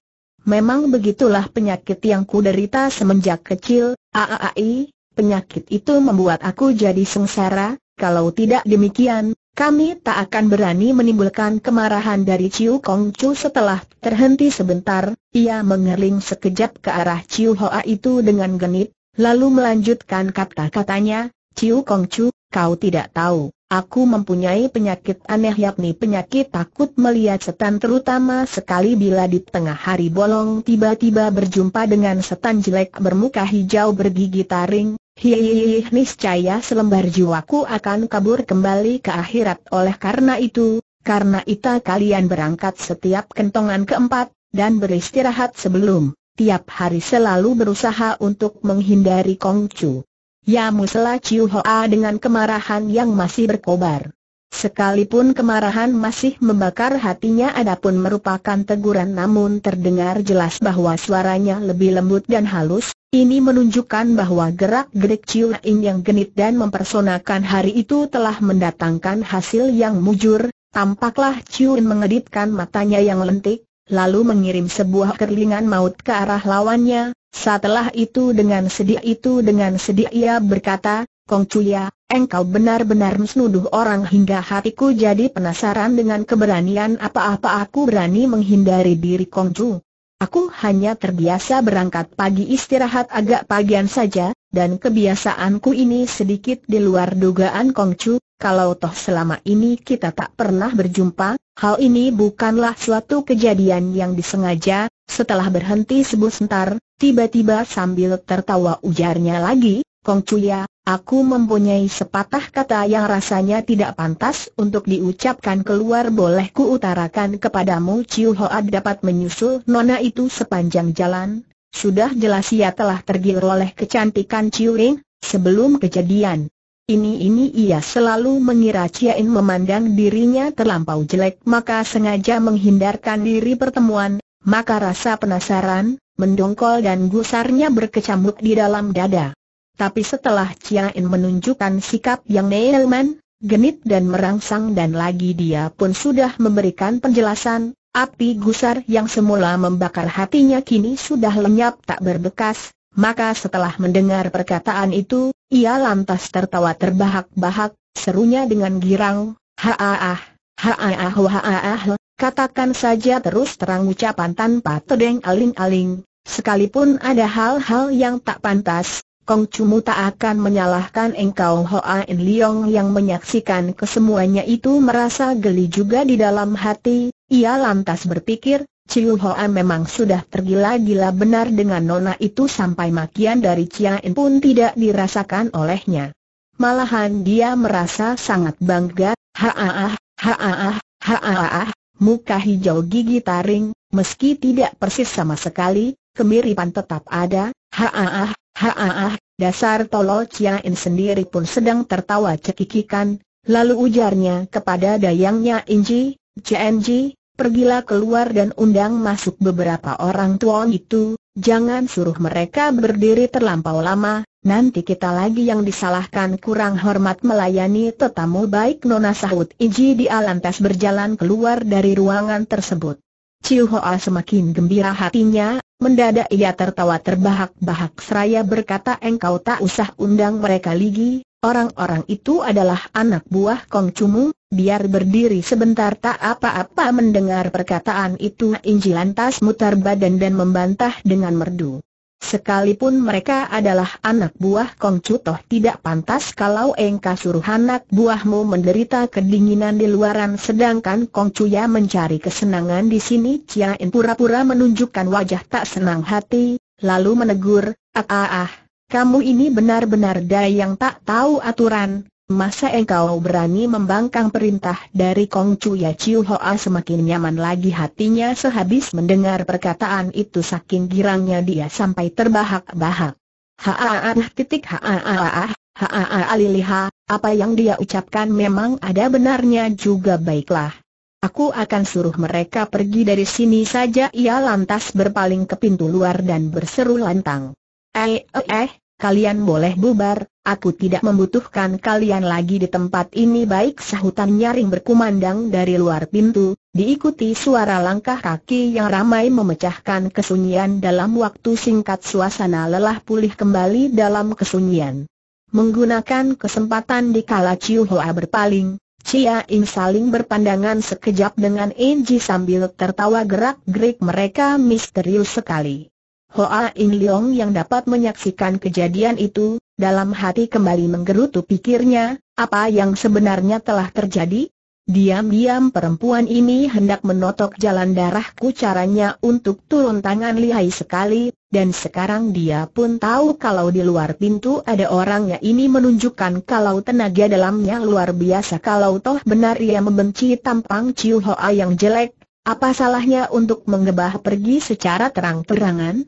S1: Memang begitulah penyakit yang ku derita semenjak kecil, aai, penyakit itu membuat aku jadi sengsara, kalau tidak demikian, kami tak akan berani menimbulkan kemarahan dari Ciu Kong Chu setelah terhenti sebentar, ia mengerling sekejap ke arah Ciu Hoa itu dengan genit, lalu melanjutkan kata-katanya, Ciu Kong Chu, kau tidak tahu. Aku mempunyai penyakit aneh yakni penyakit takut melihat setan terutama sekali bila di tengah hari bolong tiba-tiba berjumpa dengan setan jelek bermuka hijau bergigi taring, hihihi niscaya selembar jiwaku akan kabur kembali ke akhirat oleh karena itu, karena itu kalian berangkat setiap kentongan keempat, dan beristirahat sebelum, tiap hari selalu berusaha untuk menghindari kongcu. Ya musela Chiu Hoa dengan kemarahan yang masih berkobar. Sekalipun kemarahan masih membakar hatinya adapun merupakan teguran namun terdengar jelas bahwa suaranya lebih lembut dan halus, ini menunjukkan bahwa gerak-gerik Chiu In yang genit dan mempersonakan hari itu telah mendatangkan hasil yang mujur, tampaklah Chiu In mengedipkan matanya yang lentik, lalu mengirim sebuah kerlingan maut ke arah lawannya, setelah itu dengan sedih itu dengan sedih ia berkata, Kong Chuya, engkau benar-benar menuduh orang hingga hatiku jadi penasaran dengan keberanian apa-apa aku berani menghindari diri Kong Chu. Aku hanya terbiasa berangkat pagi istirahat agak pagian saja, dan kebiasaanku ini sedikit di luar dugaan Kong Chu. kalau toh selama ini kita tak pernah berjumpa, hal ini bukanlah suatu kejadian yang disengaja, setelah berhenti sebentar, Tiba-tiba sambil tertawa ujarnya lagi, Kong Cuya, aku mempunyai sepatah kata yang rasanya tidak pantas untuk diucapkan keluar boleh ku utarakan kepadamu Ciu Hoad dapat menyusul nona itu sepanjang jalan. Sudah jelas ia telah tergiur oleh kecantikan Ciu Ring, sebelum kejadian. Ini-ini ia selalu mengira Ciain memandang dirinya terlampau jelek maka sengaja menghindarkan diri pertemuan, maka rasa penasaran, mendongkol dan gusarnya berkecamuk di dalam dada. Tapi setelah Chia In menunjukkan sikap yang Neilman, genit dan merangsang dan lagi dia pun sudah memberikan penjelasan, api gusar yang semula membakar hatinya kini sudah lenyap tak berbekas, maka setelah mendengar perkataan itu, ia lantas tertawa terbahak-bahak, serunya dengan girang, haaah, haaah, haaah, katakan saja terus terang ucapan tanpa tedeng aling-aling, Sekalipun ada hal-hal yang tak pantas, Kong Chumu tak akan menyalahkan engkau Hoa In Liong yang menyaksikan kesemuanya itu merasa geli juga di dalam hati, ia lantas berpikir, Ciu Hoa memang sudah tergila-gila benar dengan nona itu sampai makian dari In pun tidak dirasakan olehnya. Malahan dia merasa sangat bangga, haaah, haaah, ah muka hijau gigi taring, meski tidak persis sama sekali, kemiripan tetap ada, haah, haah. dasar tolol Ciain sendiri pun sedang tertawa cekikikan, lalu ujarnya kepada dayangnya Inji, CNG, pergilah keluar dan undang masuk beberapa orang tua itu, jangan suruh mereka berdiri terlampau lama, nanti kita lagi yang disalahkan kurang hormat melayani tetamu baik Nona sahut Inji di alantas berjalan keluar dari ruangan tersebut. Ciu Hoa semakin gembira hatinya, Mendadak ia tertawa terbahak-bahak seraya berkata engkau tak usah undang mereka lagi, orang-orang itu adalah anak buah Kong Cumu, biar berdiri sebentar tak apa-apa mendengar perkataan itu Injilantas mutar badan dan membantah dengan merdu. Sekalipun mereka adalah anak buah Kong Toh tidak pantas kalau engkau suruh anak buahmu menderita kedinginan di luaran sedangkan Kong Ya mencari kesenangan di sini Chia In pura-pura menunjukkan wajah tak senang hati, lalu menegur, ah ah ah, kamu ini benar-benar dayang tak tahu aturan, Masa engkau berani membangkang perintah dari Kong Ya Chiu Hoa semakin nyaman lagi hatinya sehabis mendengar perkataan itu saking girangnya dia sampai terbahak-bahak. Haaah titik haaah haaah aliliha, apa yang dia ucapkan memang ada benarnya juga baiklah. Aku akan suruh mereka pergi dari sini saja ia lantas berpaling ke pintu luar dan berseru lantang. Eh eh eh, kalian boleh bubar, aku tidak membutuhkan kalian lagi di tempat ini baik sahutan nyaring berkumandang dari luar pintu, diikuti suara langkah kaki yang ramai memecahkan kesunyian dalam waktu singkat suasana lelah pulih kembali dalam kesunyian. Menggunakan kesempatan di kala Ciu Hoa berpaling, Cia Im saling berpandangan sekejap dengan Inji sambil tertawa gerak-gerik mereka misterius sekali. Hoa In Leong yang dapat menyaksikan kejadian itu, dalam hati kembali menggerutu pikirnya, apa yang sebenarnya telah terjadi? Diam-diam perempuan ini hendak menotok jalan darahku caranya untuk turun tangan lihai sekali, dan sekarang dia pun tahu kalau di luar pintu ada orangnya ini menunjukkan kalau tenaga dalamnya luar biasa kalau toh benar ia membenci tampang Ciu Hoa yang jelek, apa salahnya untuk mengebah pergi secara terang-terangan?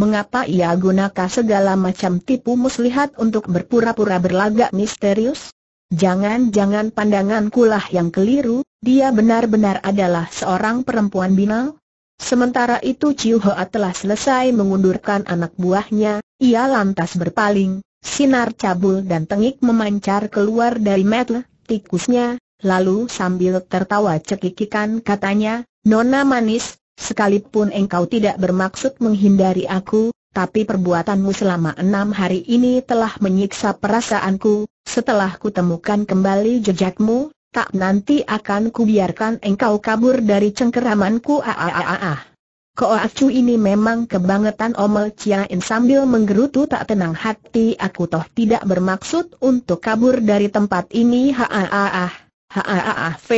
S1: mengapa ia gunakan segala macam tipu muslihat untuk berpura-pura berlagak misterius? Jangan-jangan pandanganku lah yang keliru, dia benar-benar adalah seorang perempuan binal? Sementara itu Ciu Hoa telah selesai mengundurkan anak buahnya, ia lantas berpaling, sinar cabul dan tengik memancar keluar dari metel, tikusnya, lalu sambil tertawa cekikikan katanya, Nona manis, Sekalipun engkau tidak bermaksud menghindari aku, tapi perbuatanmu selama enam hari ini telah menyiksa perasaanku, setelah kutemukan kembali jejakmu, tak nanti akan kubiarkan engkau kabur dari cengkeramanku ah. Koacu ini memang kebangetan Omel Ciain sambil menggerutu tak tenang hati aku toh tidak bermaksud untuk kabur dari tempat ini Haaah, haaah V,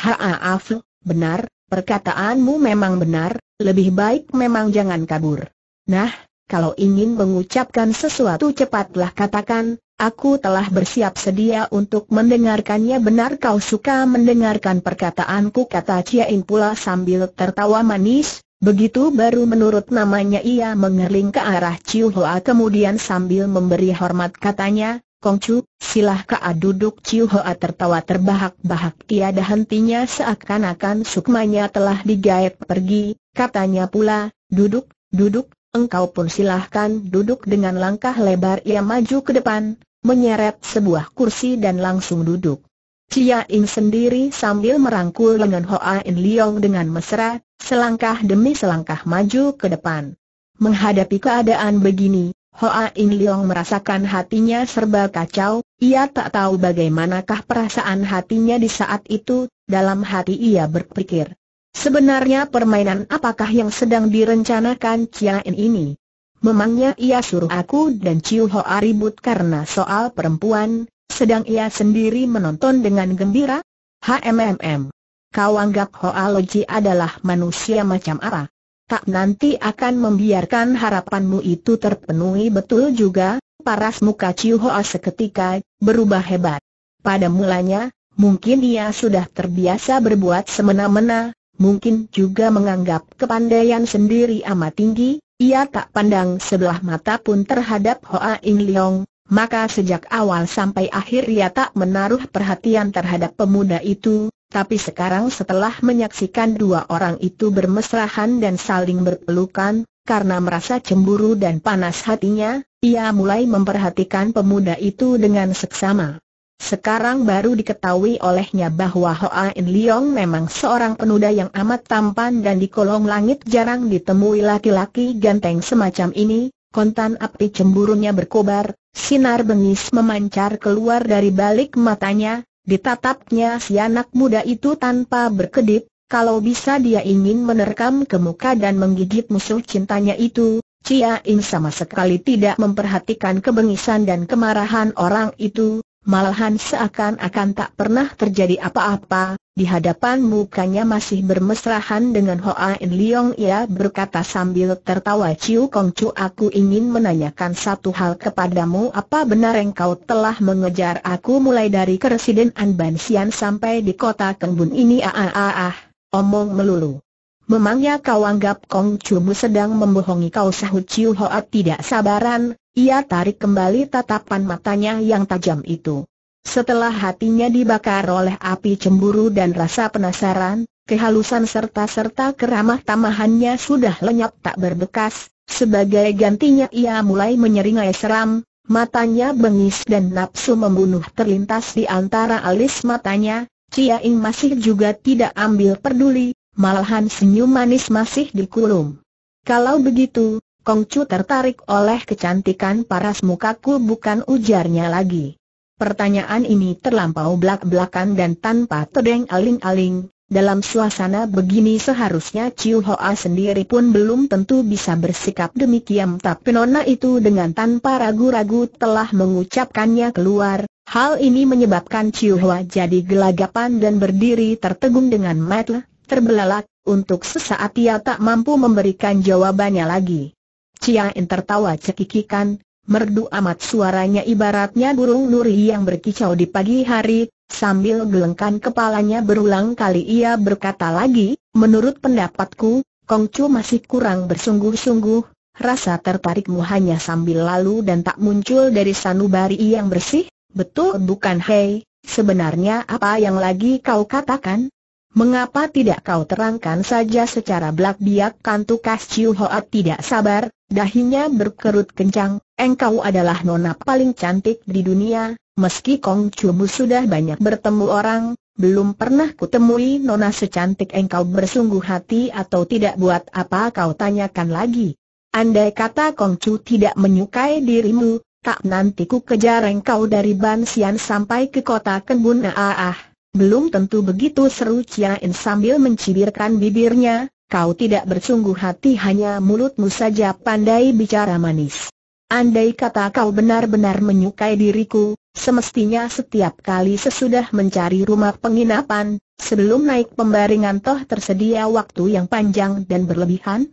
S1: haaah V, benar, Perkataanmu memang benar, lebih baik memang jangan kabur. Nah, kalau ingin mengucapkan sesuatu cepatlah katakan, aku telah bersiap sedia untuk mendengarkannya benar kau suka mendengarkan perkataanku kata Cia In pula sambil tertawa manis, begitu baru menurut namanya ia mengerling ke arah Chiu Hoa kemudian sambil memberi hormat katanya, Kongcu, silahkah duduk Ciu Hoa tertawa terbahak-bahak tiada hentinya seakan-akan sukmanya telah digaet pergi, katanya pula, duduk, duduk, engkau pun silahkan duduk dengan langkah lebar ia maju ke depan, menyeret sebuah kursi dan langsung duduk. Cia In sendiri sambil merangkul lengan Hoa In Liong dengan mesra, selangkah demi selangkah maju ke depan. Menghadapi keadaan begini, Hoa In Leong merasakan hatinya serba kacau, ia tak tahu bagaimanakah perasaan hatinya di saat itu, dalam hati ia berpikir. Sebenarnya permainan apakah yang sedang direncanakan Cian ini? Memangnya ia suruh aku dan Ciu Hoa ribut karena soal perempuan, sedang ia sendiri menonton dengan gembira? HMMM. Kau anggap Hoa Loji adalah manusia macam apa? tak nanti akan membiarkan harapanmu itu terpenuhi betul juga, paras muka Chiu Hoa seketika, berubah hebat. Pada mulanya, mungkin ia sudah terbiasa berbuat semena-mena, mungkin juga menganggap kepandaian sendiri amat tinggi, ia tak pandang sebelah mata pun terhadap Hoa In Leong, maka sejak awal sampai akhir ia tak menaruh perhatian terhadap pemuda itu, tapi sekarang setelah menyaksikan dua orang itu bermesrahan dan saling berpelukan, karena merasa cemburu dan panas hatinya, ia mulai memperhatikan pemuda itu dengan seksama. Sekarang baru diketahui olehnya bahwa Hoa In Leong memang seorang penuda yang amat tampan dan di kolong langit jarang ditemui laki-laki ganteng semacam ini, kontan api cemburunya berkobar, sinar bengis memancar keluar dari balik matanya, Ditatapnya si anak muda itu tanpa berkedip, kalau bisa dia ingin menerkam ke muka dan menggigit musuh cintanya itu, Cia In sama sekali tidak memperhatikan kebengisan dan kemarahan orang itu, malahan seakan-akan tak pernah terjadi apa-apa, di hadapan mukanya masih bermesrahan dengan Hoa In Leong ia berkata sambil tertawa Ciu Kong Chu aku ingin menanyakan satu hal kepadamu apa benar engkau telah mengejar aku mulai dari Keresiden Anban Sian sampai di kota Kengbun ini ah ah ah ah, omong melulu. Memangnya kau anggap Kong Chu mu sedang membohongi kau sahut Ciu Hoa tidak sabaran, ia tarik kembali tatapan matanya yang tajam itu. Setelah hatinya dibakar oleh api cemburu dan rasa penasaran, kehalusan serta-serta keramah tamahannya sudah lenyap tak berbekas, sebagai gantinya ia mulai menyeringai seram, matanya bengis dan nafsu membunuh terlintas di antara alis matanya, Cia Ing masih juga tidak ambil peduli, malahan senyum manis masih dikulum. Kalau begitu, Kongcu tertarik oleh kecantikan paras mukaku bukan ujarnya lagi. Pertanyaan ini terlampau belak-belakan dan tanpa terdeng aling-aling, dalam suasana begini seharusnya Chiu Hoa sendiri pun belum tentu bisa bersikap demikian tapi nona itu dengan tanpa ragu-ragu telah mengucapkannya keluar. Hal ini menyebabkan Chiu Hoa jadi gelagapan dan berdiri tertegun dengan mata terbelalak, untuk sesaat ia tak mampu memberikan jawabannya lagi. Chia In tertawa cekikikan, merdu amat suaranya ibaratnya burung nuri yang berkicau di pagi hari, sambil gelengkan kepalanya berulang kali ia berkata lagi, menurut pendapatku, Kongcu masih kurang bersungguh-sungguh, rasa tertarikmu hanya sambil lalu dan tak muncul dari sanubari yang bersih, betul bukan hei, sebenarnya apa yang lagi kau katakan? Mengapa tidak kau terangkan saja secara belak-biak kantukas Chiu Hoat tidak sabar, Dahinya berkerut kencang, engkau adalah nona paling cantik di dunia, meski Kong Chumu sudah banyak bertemu orang, belum pernah kutemui nona secantik engkau bersungguh hati atau tidak buat apa kau tanyakan lagi. Andai kata Kong Chu tidak menyukai dirimu, tak nanti ku kejar engkau dari Bansian sampai ke kota Kenbun ah, Belum tentu begitu seru Chia In sambil mencibirkan bibirnya, kau tidak bersungguh hati hanya mulutmu saja pandai bicara manis. Andai kata kau benar-benar menyukai diriku, semestinya setiap kali sesudah mencari rumah penginapan, sebelum naik pembaringan toh tersedia waktu yang panjang dan berlebihan?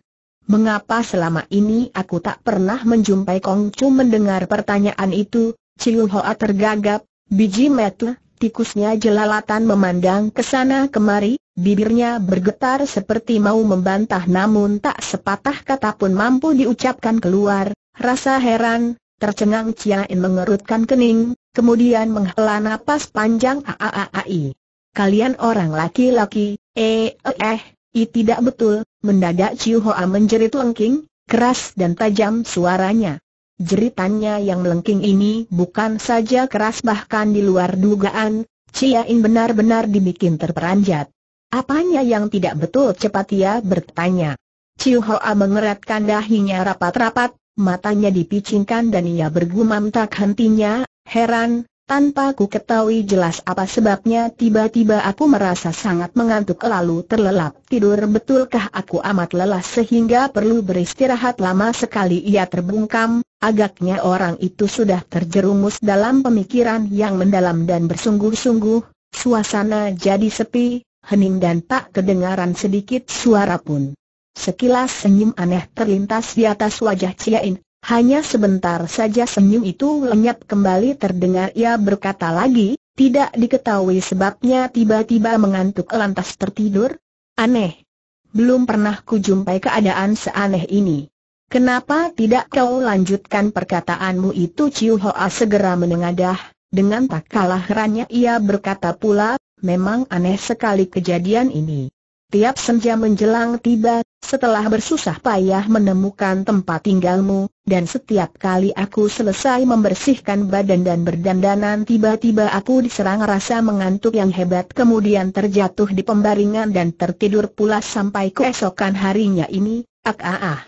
S1: Mengapa selama ini aku tak pernah menjumpai Kong Chu mendengar pertanyaan itu? Ciu Hoa tergagap, biji metu, tikusnya jelalatan memandang ke sana kemari, Bibirnya bergetar seperti mau membantah namun tak sepatah kata pun mampu diucapkan keluar, rasa heran, tercengang Ciain mengerutkan kening, kemudian menghela napas panjang aaai. Kalian orang laki-laki, eh eh, eh i tidak betul, mendadak Ciu Hoa menjerit lengking, keras dan tajam suaranya. Jeritannya yang melengking ini bukan saja keras bahkan di luar dugaan, Ciain benar-benar dibikin terperanjat. Apanya yang tidak betul cepat ia bertanya. Ciu Hoa mengeratkan dahinya rapat-rapat, matanya dipicingkan dan ia bergumam tak hentinya, heran, tanpa ku ketahui jelas apa sebabnya tiba-tiba aku merasa sangat mengantuk lalu terlelap tidur betulkah aku amat lelah sehingga perlu beristirahat lama sekali ia terbungkam, agaknya orang itu sudah terjerumus dalam pemikiran yang mendalam dan bersungguh-sungguh, suasana jadi sepi, hening dan tak kedengaran sedikit suara pun. Sekilas senyum aneh terlintas di atas wajah Ciain, hanya sebentar saja senyum itu lenyap kembali terdengar ia berkata lagi, tidak diketahui sebabnya tiba-tiba mengantuk lantas tertidur. Aneh. Belum pernah kujumpai keadaan seaneh ini. Kenapa tidak kau lanjutkan perkataanmu itu Ciu Hoa segera menengadah, dengan tak kalah herannya ia berkata pula, Memang aneh sekali kejadian ini. Tiap senja menjelang tiba, setelah bersusah payah menemukan tempat tinggalmu, dan setiap kali aku selesai membersihkan badan dan berdandanan tiba-tiba aku diserang rasa mengantuk yang hebat kemudian terjatuh di pembaringan dan tertidur pula sampai keesokan harinya ini, ak ah, ah ah.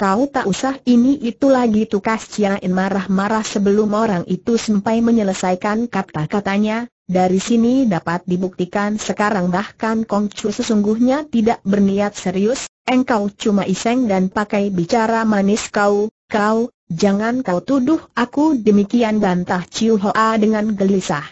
S1: Kau tak usah ini itu lagi tukas Ciain marah-marah sebelum orang itu sampai menyelesaikan kata-katanya, dari sini dapat dibuktikan sekarang bahkan Kong Chu sesungguhnya tidak berniat serius, engkau cuma iseng dan pakai bicara manis kau, kau, jangan kau tuduh aku demikian bantah Chiu Hoa dengan gelisah.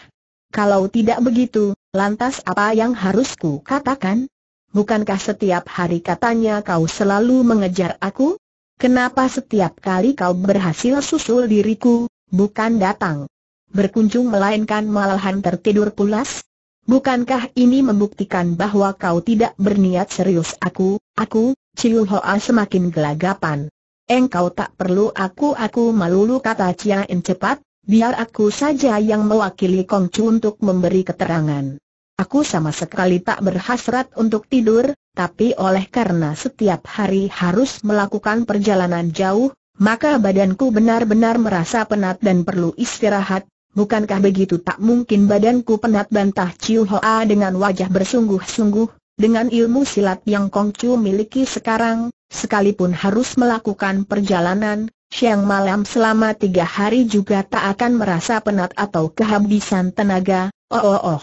S1: Kalau tidak begitu, lantas apa yang harus ku katakan? Bukankah setiap hari katanya kau selalu mengejar aku? Kenapa setiap kali kau berhasil susul diriku, bukan datang? berkunjung melainkan malahan tertidur pulas? Bukankah ini membuktikan bahwa kau tidak berniat serius aku, aku, Ciu Hoa semakin gelagapan. Engkau tak perlu aku-aku malulu kata Cia In cepat, biar aku saja yang mewakili Kong Chu untuk memberi keterangan. Aku sama sekali tak berhasrat untuk tidur, tapi oleh karena setiap hari harus melakukan perjalanan jauh, maka badanku benar-benar merasa penat dan perlu istirahat, bukankah begitu tak mungkin badanku penat bantah Ciu Hoa dengan wajah bersungguh-sungguh, dengan ilmu silat yang Kong Chu miliki sekarang, sekalipun harus melakukan perjalanan, siang malam selama tiga hari juga tak akan merasa penat atau kehabisan tenaga, oh oh oh.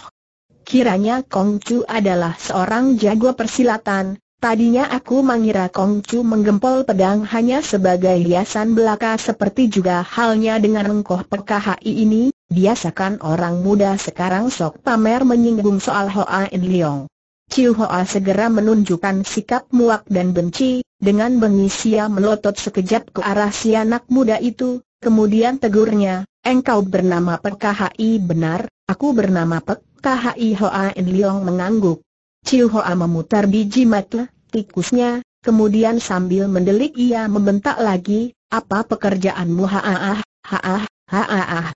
S1: Kiranya Kong Chu adalah seorang jago persilatan, Tadinya aku mengira Kongcu menggempol pedang hanya sebagai hiasan belaka seperti juga halnya dengan engkoh PKHI ini, biasakan orang muda sekarang sok pamer menyinggung soal Hoa In Leong. Ciu Hoa segera menunjukkan sikap muak dan benci, dengan bengis ia melotot sekejap ke arah si anak muda itu, kemudian tegurnya, engkau bernama PKHI benar, aku bernama PKHI Hoa In Leong mengangguk. Chiu Hoa memutar biji mata, tikusnya, kemudian sambil mendelik ia membentak lagi, apa pekerjaanmu haah, haah, haah.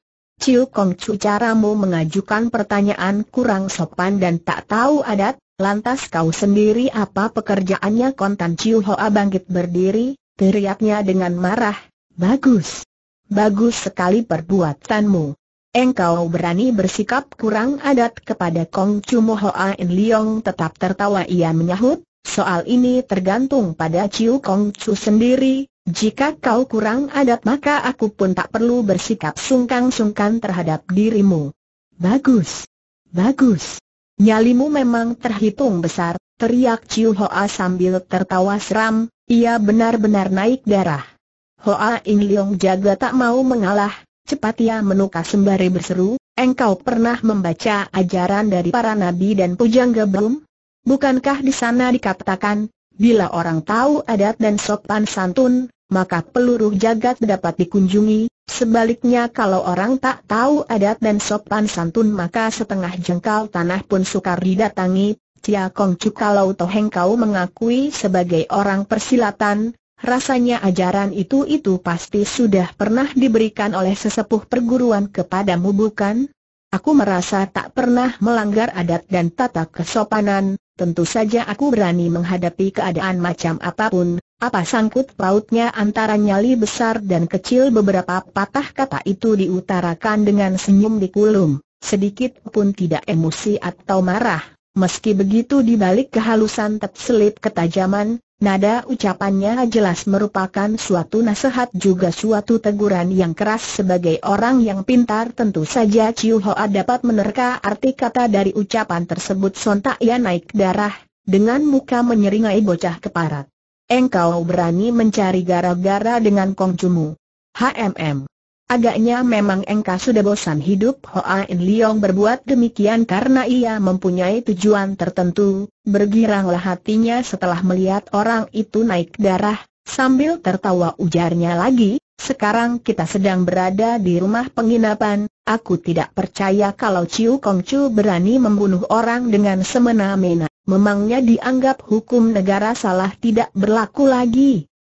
S1: Chiu Kong Chu caramu mengajukan pertanyaan kurang sopan dan tak tahu adat, lantas kau sendiri apa pekerjaannya kontan Chiu Hoa bangkit berdiri, teriaknya dengan marah, bagus. Bagus sekali perbuatanmu. Engkau berani bersikap kurang adat kepada Kong Hoa In Liong tetap tertawa ia menyahut, soal ini tergantung pada Chiu Kong Chu sendiri, jika kau kurang adat maka aku pun tak perlu bersikap sungkan-sungkan terhadap dirimu. Bagus. Bagus. Nyalimu memang terhitung besar, teriak Chiu Hoa sambil tertawa seram, ia benar-benar naik darah. Hoa In Leong jaga tak mau mengalah, Cepat ia ya, menuka sembari berseru, engkau pernah membaca ajaran dari para nabi dan pujangga belum? Bukankah di sana dikatakan, bila orang tahu adat dan sopan santun, maka peluru jagat dapat dikunjungi, sebaliknya kalau orang tak tahu adat dan sopan santun maka setengah jengkal tanah pun sukar didatangi, Cia Kong kalau toh engkau mengakui sebagai orang persilatan, Rasanya ajaran itu-itu pasti sudah pernah diberikan oleh sesepuh perguruan kepadamu bukan? Aku merasa tak pernah melanggar adat dan tata kesopanan, tentu saja aku berani menghadapi keadaan macam apapun, apa sangkut pautnya antara nyali besar dan kecil beberapa patah kata itu diutarakan dengan senyum di kulum, sedikit pun tidak emosi atau marah. Meski begitu di balik kehalusan terselip ketajaman, Nada ucapannya jelas merupakan suatu nasihat juga suatu teguran yang keras sebagai orang yang pintar tentu saja Chiu Hoa dapat menerka arti kata dari ucapan tersebut sontak ia ya naik darah, dengan muka menyeringai bocah keparat. Engkau berani mencari gara-gara dengan kongcumu. HMM. Agaknya memang engkau sudah bosan hidup Hoa In Leong berbuat demikian karena ia mempunyai tujuan tertentu, bergiranglah hatinya setelah melihat orang itu naik darah, sambil tertawa ujarnya lagi, sekarang kita sedang berada di rumah penginapan, aku tidak percaya kalau Ciu Kongcu berani membunuh orang dengan semena-mena. Memangnya dianggap hukum negara salah tidak berlaku lagi.